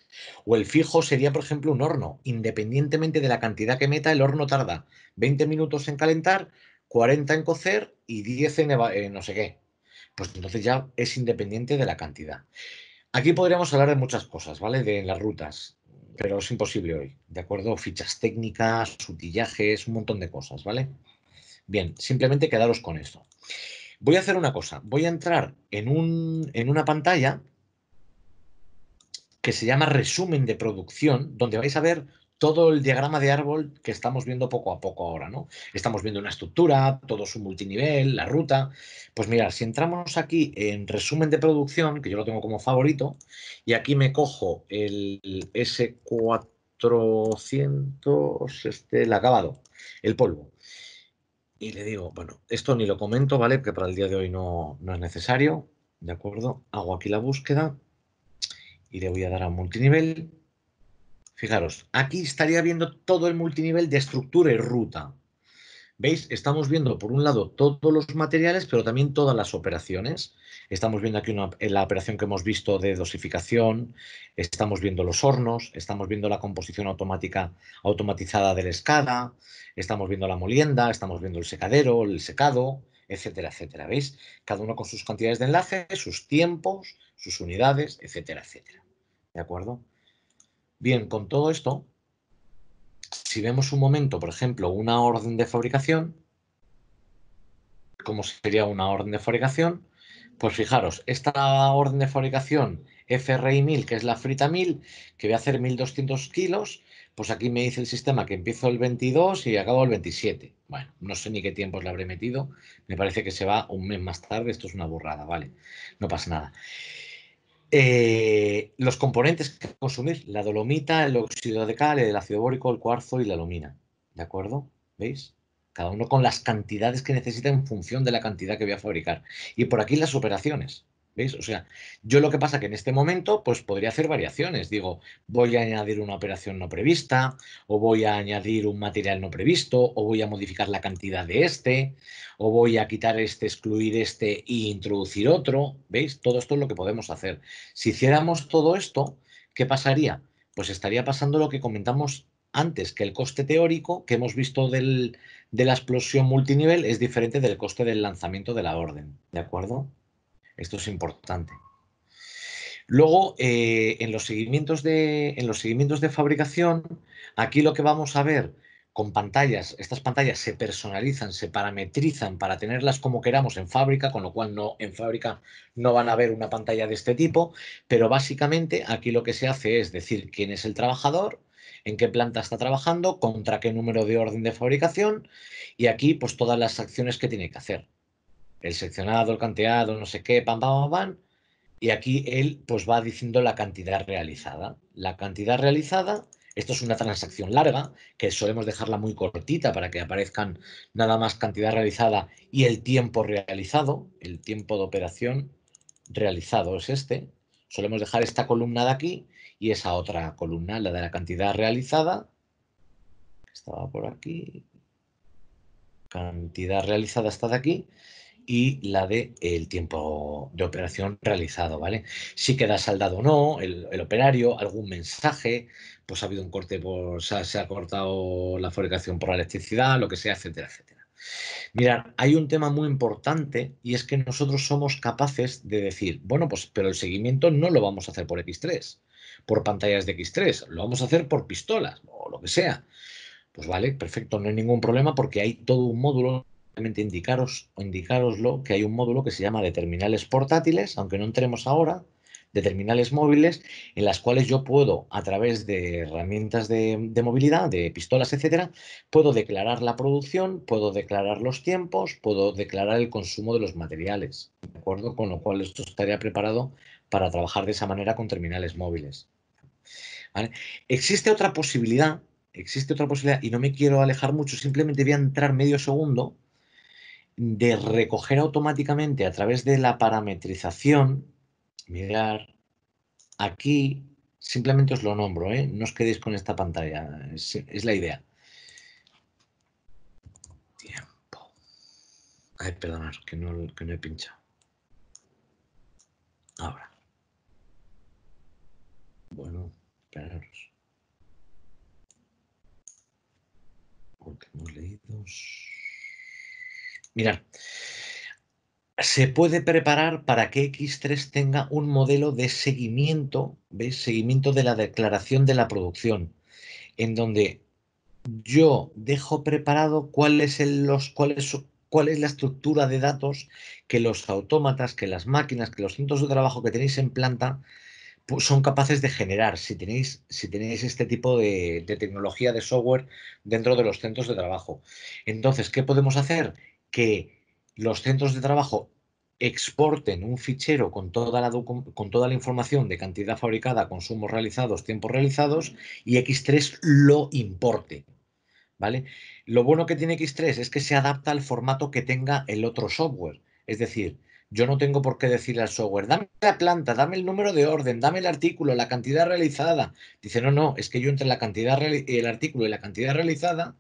O el fijo sería, por ejemplo, un horno. Independientemente de la cantidad que meta, el horno tarda 20 minutos en calentar, 40 en cocer y 10 en no sé qué, pues entonces ya es independiente de la cantidad. Aquí podríamos hablar de muchas cosas, ¿vale? De las rutas, pero es imposible hoy, ¿de acuerdo? Fichas técnicas, sutillajes, un montón de cosas, ¿vale? Bien, simplemente quedaros con esto. Voy a hacer una cosa, voy a entrar en, un, en una pantalla que se llama resumen de producción, donde vais a ver todo el diagrama de árbol que estamos viendo poco a poco ahora, ¿no? Estamos viendo una estructura, todo su multinivel, la ruta. Pues mira, si entramos aquí en resumen de producción, que yo lo tengo como favorito, y aquí me cojo el S400, este, el acabado, el polvo. Y le digo, bueno, esto ni lo comento, ¿vale? Que para el día de hoy no, no es necesario, ¿de acuerdo? Hago aquí la búsqueda y le voy a dar a multinivel Fijaros, aquí estaría viendo todo el multinivel de estructura y ruta. ¿Veis? Estamos viendo, por un lado, todos los materiales, pero también todas las operaciones. Estamos viendo aquí la operación que hemos visto de dosificación, estamos viendo los hornos, estamos viendo la composición automática automatizada de la escada, estamos viendo la molienda, estamos viendo el secadero, el secado, etcétera, etcétera. ¿Veis? Cada uno con sus cantidades de enlace, sus tiempos, sus unidades, etcétera, etcétera. ¿De acuerdo? Bien, con todo esto, si vemos un momento, por ejemplo, una orden de fabricación, ¿cómo sería una orden de fabricación? Pues fijaros, esta orden de fabricación FRI 1000, que es la frita 1000, que voy a hacer 1200 kilos, pues aquí me dice el sistema que empiezo el 22 y acabo el 27. Bueno, no sé ni qué tiempos le habré metido, me parece que se va un mes más tarde, esto es una burrada, ¿vale? No pasa nada. Eh, los componentes que consumir, la dolomita, el óxido de cal, el ácido bórico, el cuarzo y la alumina. ¿De acuerdo? ¿Veis? Cada uno con las cantidades que necesita en función de la cantidad que voy a fabricar. Y por aquí las operaciones. ¿Veis? O sea, yo lo que pasa que en este momento, pues podría hacer variaciones. Digo, voy a añadir una operación no prevista, o voy a añadir un material no previsto, o voy a modificar la cantidad de este, o voy a quitar este, excluir este e introducir otro. ¿Veis? Todo esto es lo que podemos hacer. Si hiciéramos todo esto, ¿qué pasaría? Pues estaría pasando lo que comentamos antes, que el coste teórico que hemos visto de la explosión multinivel es diferente del coste del lanzamiento de la orden. ¿De acuerdo? Esto es importante. Luego, eh, en, los seguimientos de, en los seguimientos de fabricación, aquí lo que vamos a ver con pantallas, estas pantallas se personalizan, se parametrizan para tenerlas como queramos en fábrica, con lo cual no en fábrica no van a ver una pantalla de este tipo, pero básicamente aquí lo que se hace es decir quién es el trabajador, en qué planta está trabajando, contra qué número de orden de fabricación y aquí pues todas las acciones que tiene que hacer el seccionado, el canteado, no sé qué, pam, pam, pam, Y aquí él pues va diciendo la cantidad realizada. La cantidad realizada, esto es una transacción larga, que solemos dejarla muy cortita para que aparezcan nada más cantidad realizada y el tiempo realizado, el tiempo de operación realizado es este. Solemos dejar esta columna de aquí y esa otra columna, la de la cantidad realizada, estaba por aquí, cantidad realizada está de aquí, y la de el tiempo de operación realizado, ¿vale? Si queda saldado o no, el, operario, algún mensaje, pues ha habido un corte por, se ha, se ha cortado la fabricación por la electricidad, lo que sea, etcétera, etcétera. Mirad, hay un tema muy importante y es que nosotros somos capaces de decir, bueno, pues pero el seguimiento no lo vamos a hacer por X3, por pantallas de X3, lo vamos a hacer por pistolas o lo que sea. Pues vale, perfecto, no hay ningún problema porque hay todo un módulo indicaros o indicaroslo que hay un módulo que se llama de terminales portátiles, aunque no entremos ahora, de terminales móviles, en las cuales yo puedo, a través de herramientas de, movilidad, de pistolas, etcétera, puedo declarar la producción, puedo declarar los tiempos, puedo declarar el consumo de los materiales. ¿De acuerdo? Con lo cual esto estaría preparado para trabajar de esa manera con terminales móviles. Existe otra posibilidad, existe otra posibilidad, y no me quiero alejar mucho, simplemente voy a entrar medio segundo de recoger automáticamente a través de la parametrización, mirar, aquí simplemente os lo nombro, ¿eh? no os quedéis con esta pantalla, es, la idea. Tiempo. Ay, perdonad, que no, que no he pinchado. Ahora. Bueno, esperaros. Porque hemos leído... Mirad, se puede preparar para que X3 tenga un modelo de seguimiento, ¿veis? Seguimiento de la declaración de la producción, en donde yo dejo preparado cuál es, los, la estructura de datos que los autómatas, que las máquinas, que los centros de trabajo que tenéis en planta pues, son capaces de generar si tenéis, si tenéis este tipo de, de tecnología de software dentro de los centros de trabajo. Entonces, ¿qué podemos hacer? que los centros de trabajo exporten un fichero con toda, la con toda la información de cantidad fabricada, consumos realizados, tiempos realizados y X3 lo importe. ¿Vale? Lo bueno que tiene X3 es que se adapta al formato que tenga el otro software. Es decir, yo no tengo por qué decirle al software, dame la planta, dame el número de orden, dame el artículo, la cantidad realizada. Dice, no, no, es que yo entre la cantidad, el artículo y la cantidad realizada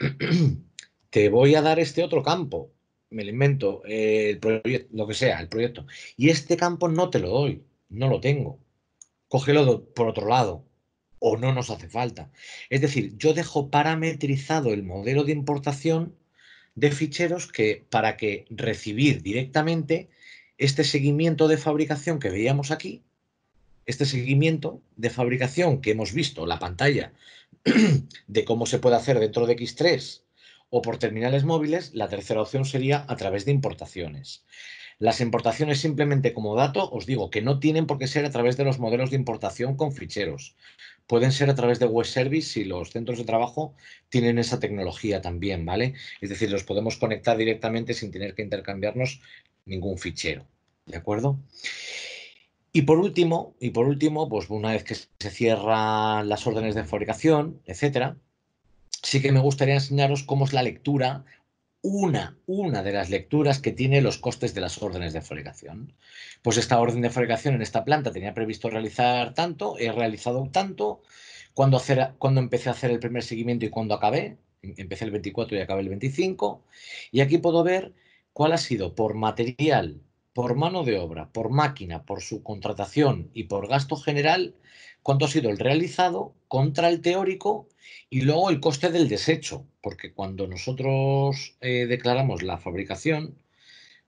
te voy a dar este otro campo, me lo invento, eh, el lo que sea, el proyecto, y este campo no te lo doy, no lo tengo, cógelo por otro lado, o no nos hace falta. Es decir, yo dejo parametrizado el modelo de importación de ficheros que para que recibir directamente este seguimiento de fabricación que veíamos aquí, este seguimiento de fabricación que hemos visto, la pantalla de cómo se puede hacer dentro de X3 o por terminales móviles, la tercera opción sería a través de importaciones. Las importaciones simplemente como dato, os digo que no tienen por qué ser a través de los modelos de importación con ficheros. Pueden ser a través de web service si los centros de trabajo tienen esa tecnología también, ¿vale? Es decir, los podemos conectar directamente sin tener que intercambiarnos ningún fichero, ¿de acuerdo? Y por último, y por último, pues una vez que se cierran las órdenes de fabricación, etcétera, sí que me gustaría enseñaros cómo es la lectura, una, una de las lecturas que tiene los costes de las órdenes de fabricación. Pues esta orden de fabricación en esta planta tenía previsto realizar tanto, he realizado tanto, cuando, cuando empecé a hacer el primer seguimiento y cuando acabé, em, empecé el 24 y acabé el 25, y aquí puedo ver cuál ha sido por material, por mano de obra, por máquina, por subcontratación y por gasto general cuánto ha sido el realizado contra el teórico y luego el coste del desecho, porque cuando nosotros eh, declaramos la fabricación,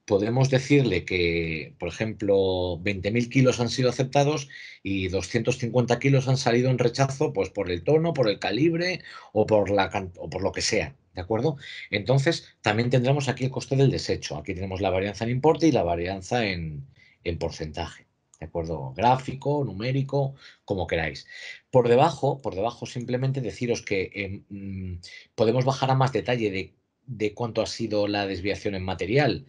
podemos decirle que, por ejemplo, 20.000 kilos han sido aceptados y 250 kilos han salido en rechazo pues, por el tono, por el calibre o por, o por lo que sea. ¿De acuerdo? Entonces, también tendremos aquí el coste del desecho. Aquí tenemos la varianza en importe y la varianza en porcentaje. ¿de acuerdo? Gráfico, numérico, como queráis. Por debajo, por debajo simplemente deciros que em, mm, podemos bajar a más detalle de, de, cuánto ha sido la desviación en material.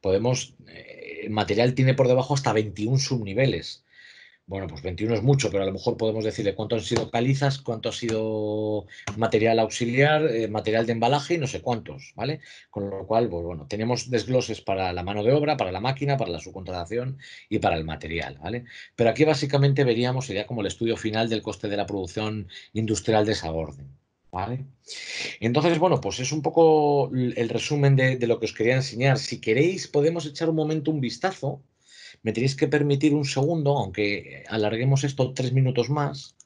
Podemos, eh, el material tiene por debajo hasta 21 subniveles bueno, pues 21 es mucho, pero a lo mejor podemos decirle cuánto han sido calizas, cuánto ha sido material auxiliar, eh, material de embalaje y no sé cuántos, ¿vale? Con lo cual, pues bueno, tenemos desgloses para la mano de obra, para la máquina, para la subcontratación y para el material, ¿vale? Pero aquí básicamente veríamos, sería como el estudio final del coste de la producción industrial de esa orden. ¿Vale? Entonces, bueno, pues es un poco el resumen de lo que os quería enseñar. Si queréis, podemos echar un momento un vistazo me tenéis que permitir un segundo, aunque alarguemos esto tres minutos más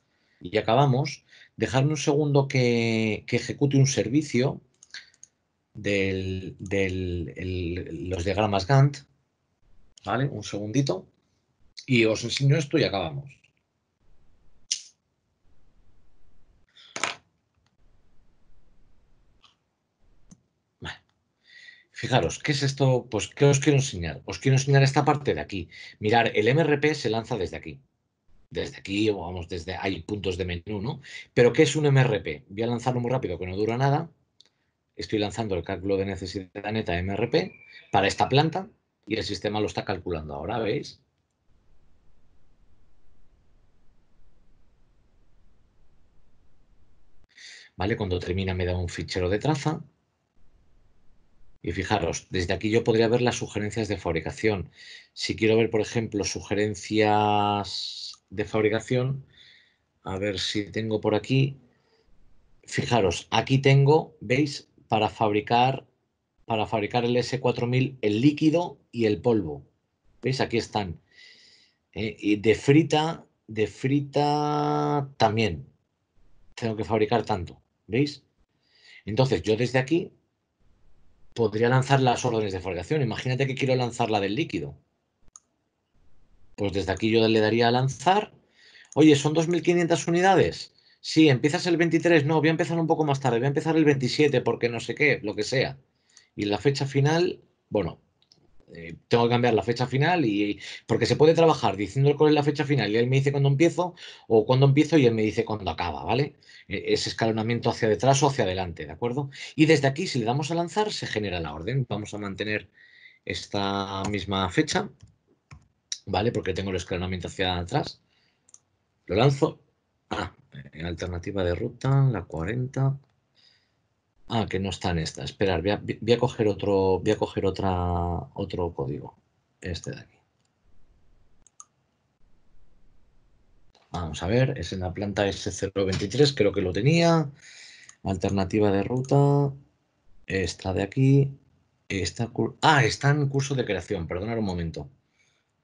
y acabamos, dejarme un segundo que, que ejecute un servicio de los diagramas Gantt. ¿Vale? Un segundito. Y os enseño esto y acabamos. Fijaros, ¿qué es esto? Pues, ¿qué os quiero enseñar? Os quiero enseñar esta parte de aquí. Mirar, el MRP se lanza desde aquí. Desde aquí, vamos, desde hay puntos de menú, ¿no? Pero, ¿qué es un MRP? Voy a lanzarlo muy rápido, que no dura nada. Estoy lanzando el cálculo de necesidad neta MRP para esta planta y el sistema lo está calculando ahora, ¿veis? ¿Vale? Cuando termina me da un fichero de traza y fijaros, desde aquí yo podría ver las sugerencias de fabricación. Si quiero ver, por ejemplo, sugerencias de fabricación, a ver si tengo por aquí. Fijaros, aquí tengo, ¿veis? Para fabricar, para fabricar el S4000, el líquido y el polvo. ¿Veis? Aquí están. Eh, y de frita, de frita también. Tengo que fabricar tanto, ¿veis? Entonces, yo desde aquí podría lanzar las órdenes de fabricación. Imagínate que quiero lanzar la del líquido. Pues desde aquí yo le daría a lanzar. Oye, son 2.500 unidades. Sí, empiezas el 23. No, voy a empezar un poco más tarde. Voy a empezar el 27 porque no sé qué, lo que sea. Y la fecha final, bueno, eh, tengo que cambiar la fecha final y porque se puede trabajar diciendo cuál es la fecha final y él me dice cuándo empiezo o cuándo empiezo y él me dice cuándo acaba, ¿vale? E, ese escalonamiento hacia detrás o hacia adelante, ¿de acuerdo? Y desde aquí, si le damos a lanzar, se genera la orden. Vamos a mantener esta misma fecha, ¿vale? Porque tengo el escalonamiento hacia atrás. Lo lanzo. Ah, en eh, alternativa de ruta, la 40. Ah, que no está en esta. Esperar, voy a, coger otro, voy a otro código. Este de aquí. Vamos a ver, es en la planta S023, creo que lo tenía. Alternativa de ruta, esta de aquí. ah, está en curso de creación, perdonad un momento.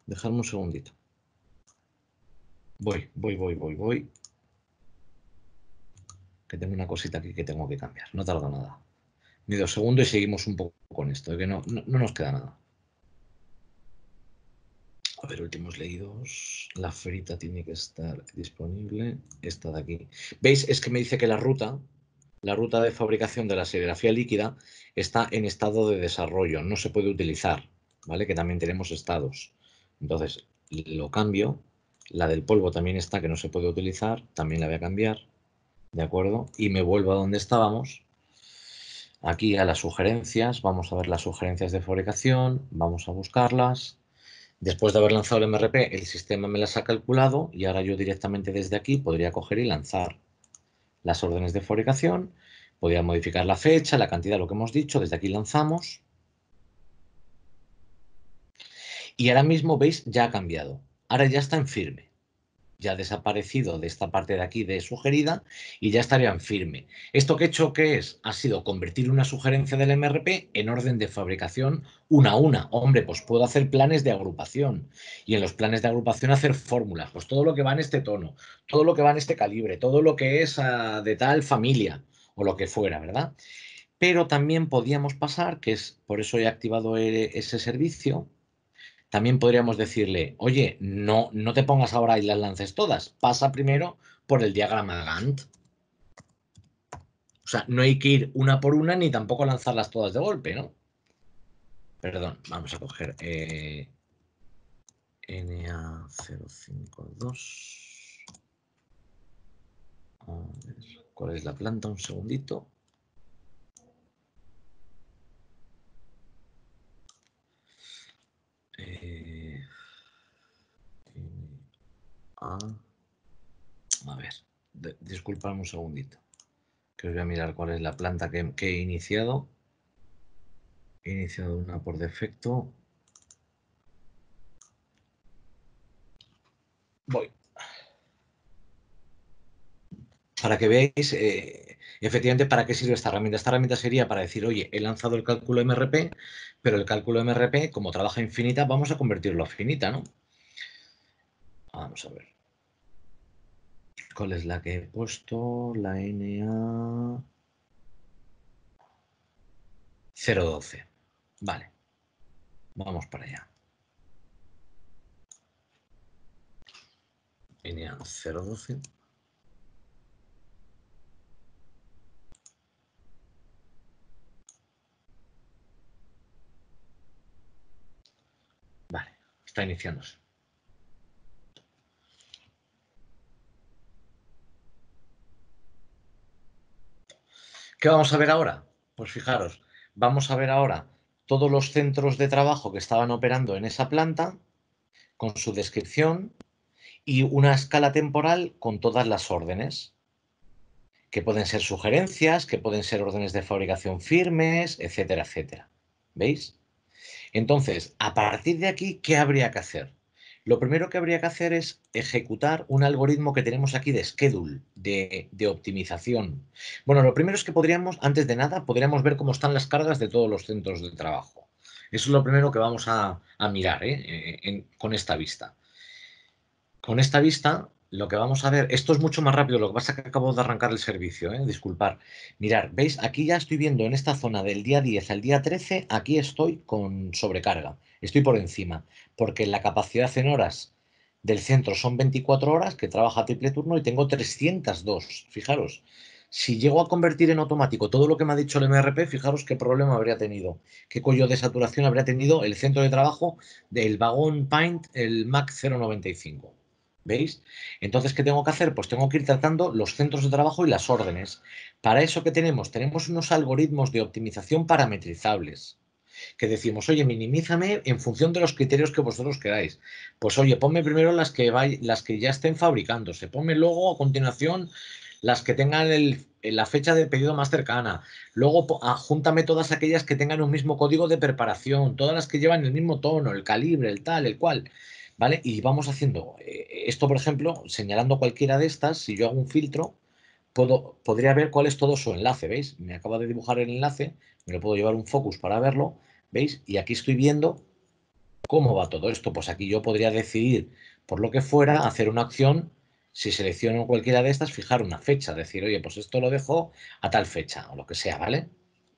Dejadme un segundito. Voy, voy, voy, voy, voy que tengo una cosita aquí que tengo que cambiar. No tarda nada. Ni dos segundos y seguimos un poco con esto, ¿eh? que no, no, nos queda nada. A ver, últimos leídos. La ferita tiene que estar disponible. Esta de aquí. ¿Veis? Es que me dice que la ruta, la ruta de fabricación de la serigrafía líquida está en estado de desarrollo. No se puede utilizar, ¿vale? Que también tenemos estados. Entonces, lo cambio. La del polvo también está que no se puede utilizar. También la voy a cambiar. ¿de acuerdo? Y me vuelvo a donde estábamos. Aquí a las sugerencias, vamos a ver las sugerencias de fabricación, vamos a buscarlas. Después de haber lanzado el MRP, el sistema me las ha calculado y ahora yo directamente desde aquí podría coger y lanzar las órdenes de fabricación. Podría modificar la fecha, la cantidad, lo que hemos dicho. Desde aquí lanzamos. Y ahora mismo veis, ya ha cambiado. Ahora ya está en firme ya desaparecido de esta parte de aquí de sugerida y ya estarían firme. Esto que he hecho que es ha sido convertir una sugerencia del MRP en orden de fabricación una a una. Hombre, pues puedo hacer planes de agrupación y en los planes de agrupación hacer fórmulas, pues todo lo que va en este tono, todo lo que va en este calibre, todo lo que es ah, de tal familia o lo que fuera, ¿verdad? Pero también podíamos pasar, que es por eso he activado e, ese servicio, también podríamos decirle, oye, no, no te pongas ahora y las lances todas, pasa primero por el diagrama Gantt. O sea, no hay que ir una por una ni tampoco lanzarlas todas de golpe, ¿no? Perdón, vamos a coger eh, NA052. ¿cuál es la planta? Un segundito. Eh, ah. a, ver, disculpamos un segundito. Que os voy a mirar cuál es la planta que, que he iniciado. He iniciado una por defecto. Voy para que veáis eh, efectivamente para qué sirve esta herramienta. Esta herramienta sería para decir, oye, he lanzado el cálculo MRP, pero el cálculo MRP, como trabaja infinita, vamos a convertirlo a finita, ¿no? Vamos a ver. ¿Cuál es la que he puesto? La NA 012. Vale. Vamos para allá. NA 012. está iniciándose. ¿Qué vamos a ver ahora? Pues fijaros, vamos a ver ahora todos los centros de trabajo que estaban operando en esa planta con su descripción y una escala temporal con todas las órdenes, que pueden ser sugerencias, que pueden ser órdenes de fabricación firmes, etcétera, etcétera. ¿Veis? Entonces, a partir de aquí, ¿qué habría que hacer? Lo primero que habría que hacer es ejecutar un algoritmo que tenemos aquí de schedule, de, optimización. Bueno, lo primero es que podríamos, antes de nada, podríamos ver cómo están las cargas de todos los centros de trabajo. Eso es lo primero que vamos a, mirar ¿eh? Eh, con esta vista. Con esta vista lo que vamos a ver, esto es mucho más rápido, lo que pasa que acabo de arrancar el servicio, ¿eh? disculpar. Mirar, veis, aquí ya estoy viendo en esta zona del día 10 al día 13, aquí estoy con sobrecarga, estoy por encima, porque la capacidad en horas del centro son 24 horas, que trabaja triple turno y tengo 302, fijaros. Si llego a convertir en automático todo lo que me ha dicho el MRP, fijaros qué problema habría tenido, qué cuello de saturación habría tenido el centro de trabajo del vagón Paint, el MAC 095. ¿Veis? Entonces, ¿qué tengo que hacer? Pues tengo que ir tratando los centros de trabajo y las órdenes. Para eso ¿qué tenemos, tenemos unos algoritmos de optimización parametrizables que decimos, oye, minimízame en función de los criterios que vosotros queráis. Pues oye, ponme primero las que, las que ya estén fabricándose, ponme luego a continuación las que tengan el, la fecha de pedido más cercana, luego ajúntame ah, todas aquellas que tengan un mismo código de preparación, todas las que llevan el mismo tono, el calibre, el tal, el cual. ¿vale? Y vamos haciendo eh, esto, por ejemplo, señalando cualquiera de estas, si yo hago un filtro, puedo, podría ver cuál es todo su enlace, ¿veis? Me acaba de dibujar el enlace, me lo puedo llevar un focus para verlo, ¿veis? Y aquí estoy viendo cómo va todo esto. Pues aquí yo podría decidir, por lo que fuera, hacer una acción, si selecciono cualquiera de estas, fijar una fecha, decir, oye, pues esto lo dejo a tal fecha, o lo que sea, ¿vale?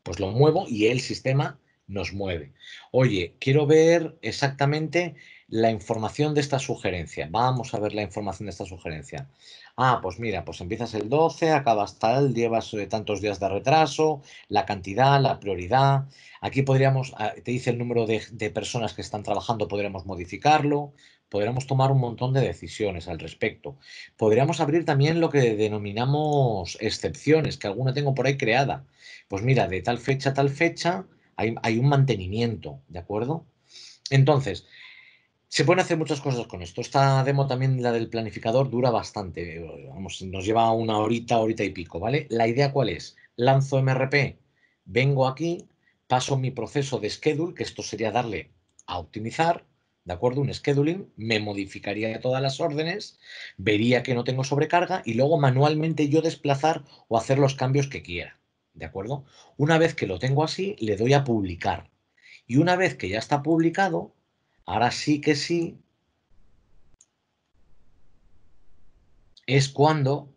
Pues lo muevo y el sistema nos mueve. Oye, quiero ver exactamente la información de esta sugerencia. Vamos a ver la información de esta sugerencia. Ah, pues mira, pues empiezas el 12, acabas tal, llevas eh, tantos días de retraso, la cantidad, la prioridad. Aquí podríamos, ah, te dice el número de, personas que están trabajando, podríamos modificarlo, podríamos tomar un montón de decisiones al respecto. Podríamos abrir también lo que denominamos excepciones, que alguna tengo por ahí creada. Pues mira, de tal fecha a tal fecha hay, hay un mantenimiento, ¿de acuerdo? Entonces, se pueden hacer muchas cosas con esto. Esta demo también, la del planificador, dura bastante. Eh, vamos, nos lleva una horita, horita y pico, ¿vale? La idea cuál es? Lanzo MRP, vengo aquí, paso mi proceso de schedule, que esto sería darle a optimizar, ¿de acuerdo? Un scheduling, me modificaría todas las órdenes, vería que no tengo sobrecarga y luego manualmente yo desplazar o hacer los cambios que quiera, ¿de acuerdo? Una vez que lo tengo así, le doy a publicar. Y una vez que ya está publicado, ahora sí que sí, es cuando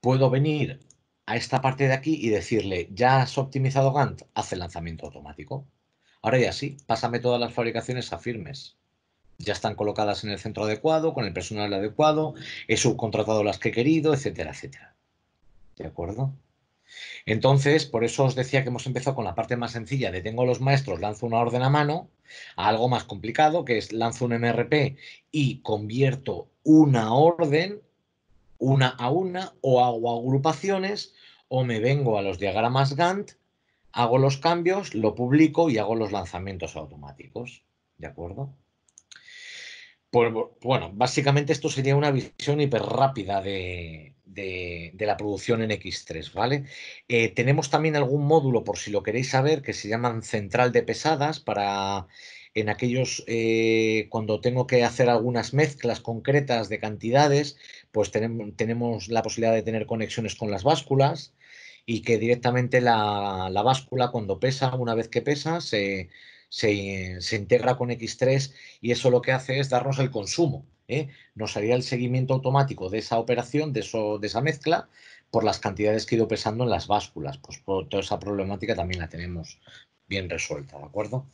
puedo venir a esta parte de aquí y decirle, ya has optimizado Gantt, hace lanzamiento automático. Ahora ya sí, pásame todas las fabricaciones a firmes. Ya están colocadas en el centro adecuado, con el personal adecuado, he subcontratado las que he querido, etcétera, etcétera. ¿De acuerdo? Entonces, por eso os decía que hemos empezado con la parte más sencilla de tengo los maestros, lanzo una orden a mano, a algo más complicado, que es lanzo un MRP y convierto una orden, una a una, o hago agrupaciones, o me vengo a los diagramas Gantt, hago los cambios, lo publico y hago los lanzamientos automáticos. ¿De acuerdo? Pues, bueno, básicamente esto sería una visión hiper rápida de, de, la producción en X3, ¿vale? Eh, tenemos también algún módulo, por si lo queréis saber, que se llaman central de pesadas para en aquellos, eh, cuando tengo que hacer algunas mezclas concretas de cantidades, pues tenemos, la posibilidad de tener conexiones con las básculas y que directamente la, báscula cuando pesa, una vez que pesa, se, se integra con X3 y eso lo que hace es darnos el consumo ¿eh? nos haría el seguimiento automático de esa operación, de, de esa mezcla, por las cantidades que he ido pesando en las básculas. Pues por toda esa problemática también la tenemos bien resuelta, ¿de acuerdo?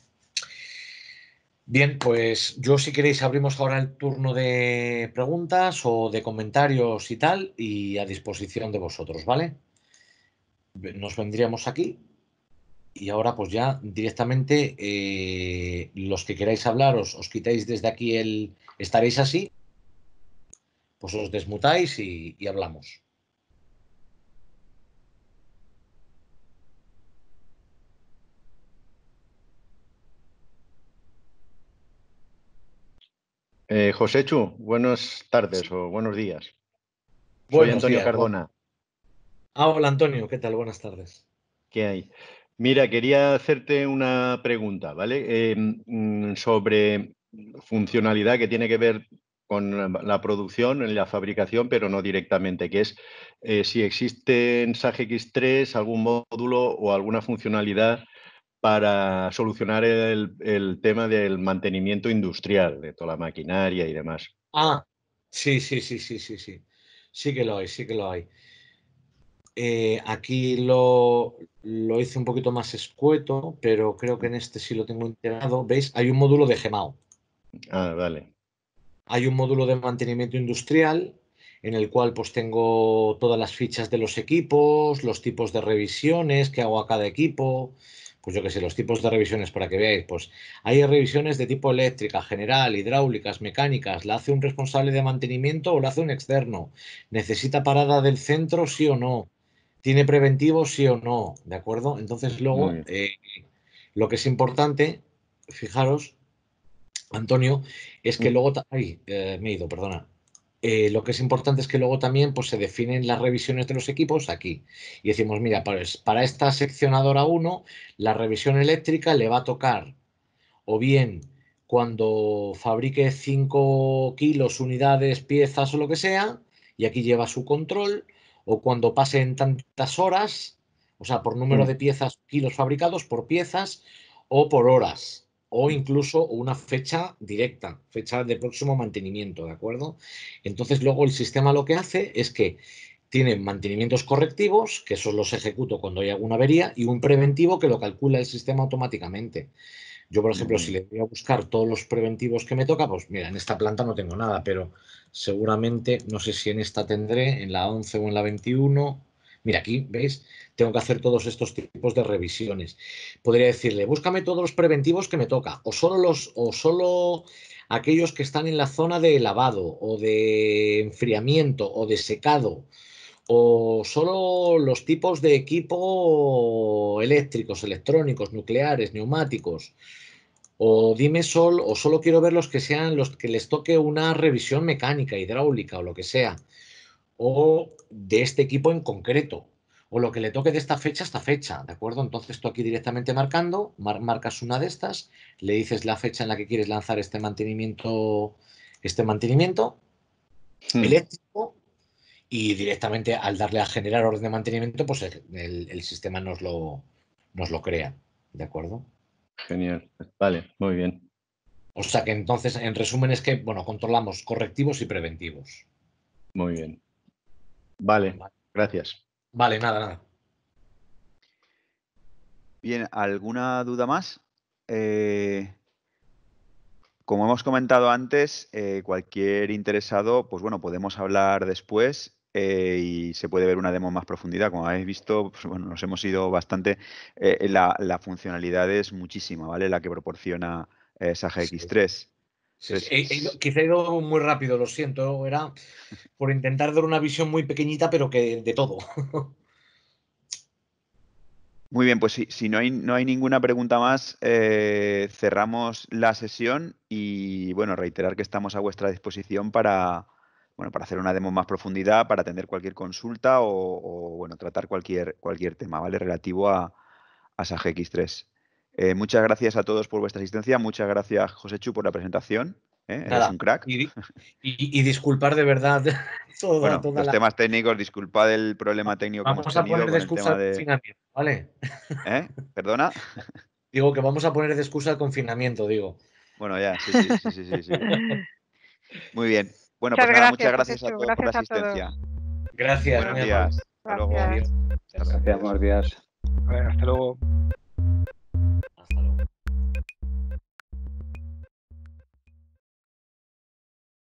Bien, pues yo si queréis abrimos ahora el turno de preguntas o de comentarios y tal, y a disposición de vosotros, ¿vale? Nos vendríamos aquí y ahora pues ya directamente eh, los que queráis hablaros, os quitáis desde aquí el estaréis así, pues os desmutáis y, hablamos. Eh, José Chu, buenas tardes o buenos días. Soy Antonio Cardona. Ah, hola Antonio, ¿qué tal? Buenas tardes. ¿Qué hay? Mira, quería hacerte una pregunta, ¿vale? Em, mm, sobre funcionalidad que tiene que ver con la producción, en la fabricación, pero no directamente, que es eh, si existe en sagx 3 algún módulo o alguna funcionalidad para solucionar el, el, tema del mantenimiento industrial de toda la maquinaria y demás. Ah, sí, sí, sí, sí, sí, sí. Sí que lo hay, sí que lo hay. Eh, aquí lo, hice un poquito más escueto, pero creo que en este sí lo tengo integrado. ¿Veis? Hay un módulo de Gemao. Ah, vale. Hay un módulo de mantenimiento industrial en el cual pues tengo todas las fichas de los equipos, los tipos de revisiones que hago a cada equipo, pues yo qué sé, los tipos de revisiones para que veáis, pues hay revisiones de tipo eléctrica, general, hidráulicas, mecánicas, la hace un responsable de mantenimiento o la hace un externo, necesita parada del centro sí o no, ¿Tiene preventivo sí o no? ¿De acuerdo? Entonces luego, eh, lo que es importante, fijaros, Antonio, es que mm. luego... Ay, eh, me he ido, perdona. Eh, lo que es importante es que luego también pues, se definen las revisiones de los equipos aquí. Y decimos, mira, para, pues, para esta seccionadora 1, la revisión eléctrica le va a tocar o bien cuando fabrique 5 kilos, unidades, piezas o lo que sea, y aquí lleva su control, o cuando pasen tantas horas, o sea, por número mm. de piezas, kilos fabricados, por piezas o por horas, o incluso una fecha directa, fecha de próximo mantenimiento, ¿de acuerdo? Entonces luego el sistema lo que hace es que tiene mantenimientos correctivos, que esos los ejecuto cuando hay alguna avería, y un preventivo que lo calcula el sistema automáticamente. Yo, por ejemplo, si le voy a buscar todos los preventivos que me toca, pues mira, en esta planta no tengo nada, pero seguramente, no sé si en esta tendré, en la 11 o en la 21. Mira, aquí, ¿veis? Tengo que hacer todos estos tipos de revisiones. Podría decirle, búscame todos los preventivos que me toca, o solo los, o solo aquellos que están en la zona de lavado, o de enfriamiento, o de secado, o solo los tipos de equipo eléctricos, electrónicos, nucleares, neumáticos. O dime sol, o solo quiero ver los que sean los que les toque una revisión mecánica, hidráulica o lo que sea. O de este equipo en concreto. O lo que le toque de esta fecha a esta fecha, ¿de acuerdo? Entonces tú aquí directamente marcando, marcas una de estas, le dices la fecha en la que quieres lanzar este mantenimiento, este mantenimiento hmm. eléctrico y directamente al darle a generar orden de mantenimiento, pues el, sistema nos lo, nos lo crea. ¿De acuerdo? Genial. Vale, muy bien. O sea que entonces, en resumen, es que, bueno, controlamos correctivos y preventivos. Muy bien. Vale, gracias. Vale, nada, nada. Bien, ¿alguna duda más? Eh, como hemos comentado antes, eh, cualquier interesado, pues bueno, podemos hablar después eh, y se puede ver una demo más profundidad. Como habéis visto, pues nos hemos ido bastante. Eh, eh, la, funcionalidad es muchísima, ¿vale? La que proporciona esa x 3 quizá he ido muy rápido, lo siento. Era por intentar dar una visión muy pequeñita, pero que de todo. Muy bien, pues si, si no, hay, no hay ninguna pregunta más, cerramos la sesión y bueno, reiterar que estamos a vuestra disposición para, bueno, para hacer una demo más profundidad, para atender cualquier consulta o, bueno, tratar cualquier, cualquier tema, ¿vale? Relativo a, a 3 eh, muchas gracias a todos por vuestra asistencia. Muchas gracias, José Chu, por la presentación. ¿Eh? un crack. Y, y, disculpar de verdad todos los temas técnicos, disculpad el problema técnico vamos que hemos tenido a poner de excusa el confinamiento, ¿vale? ¿Eh? ¿Perdona? Digo que vamos a poner de excusa el confinamiento, digo. Bueno, ya, sí, sí, sí. sí. Muy bien, bueno, pues nada, gracias, muchas gracias a todos por la asistencia. Gracias, Buenos días. Hasta luego. Gracias, buenos días. hasta luego.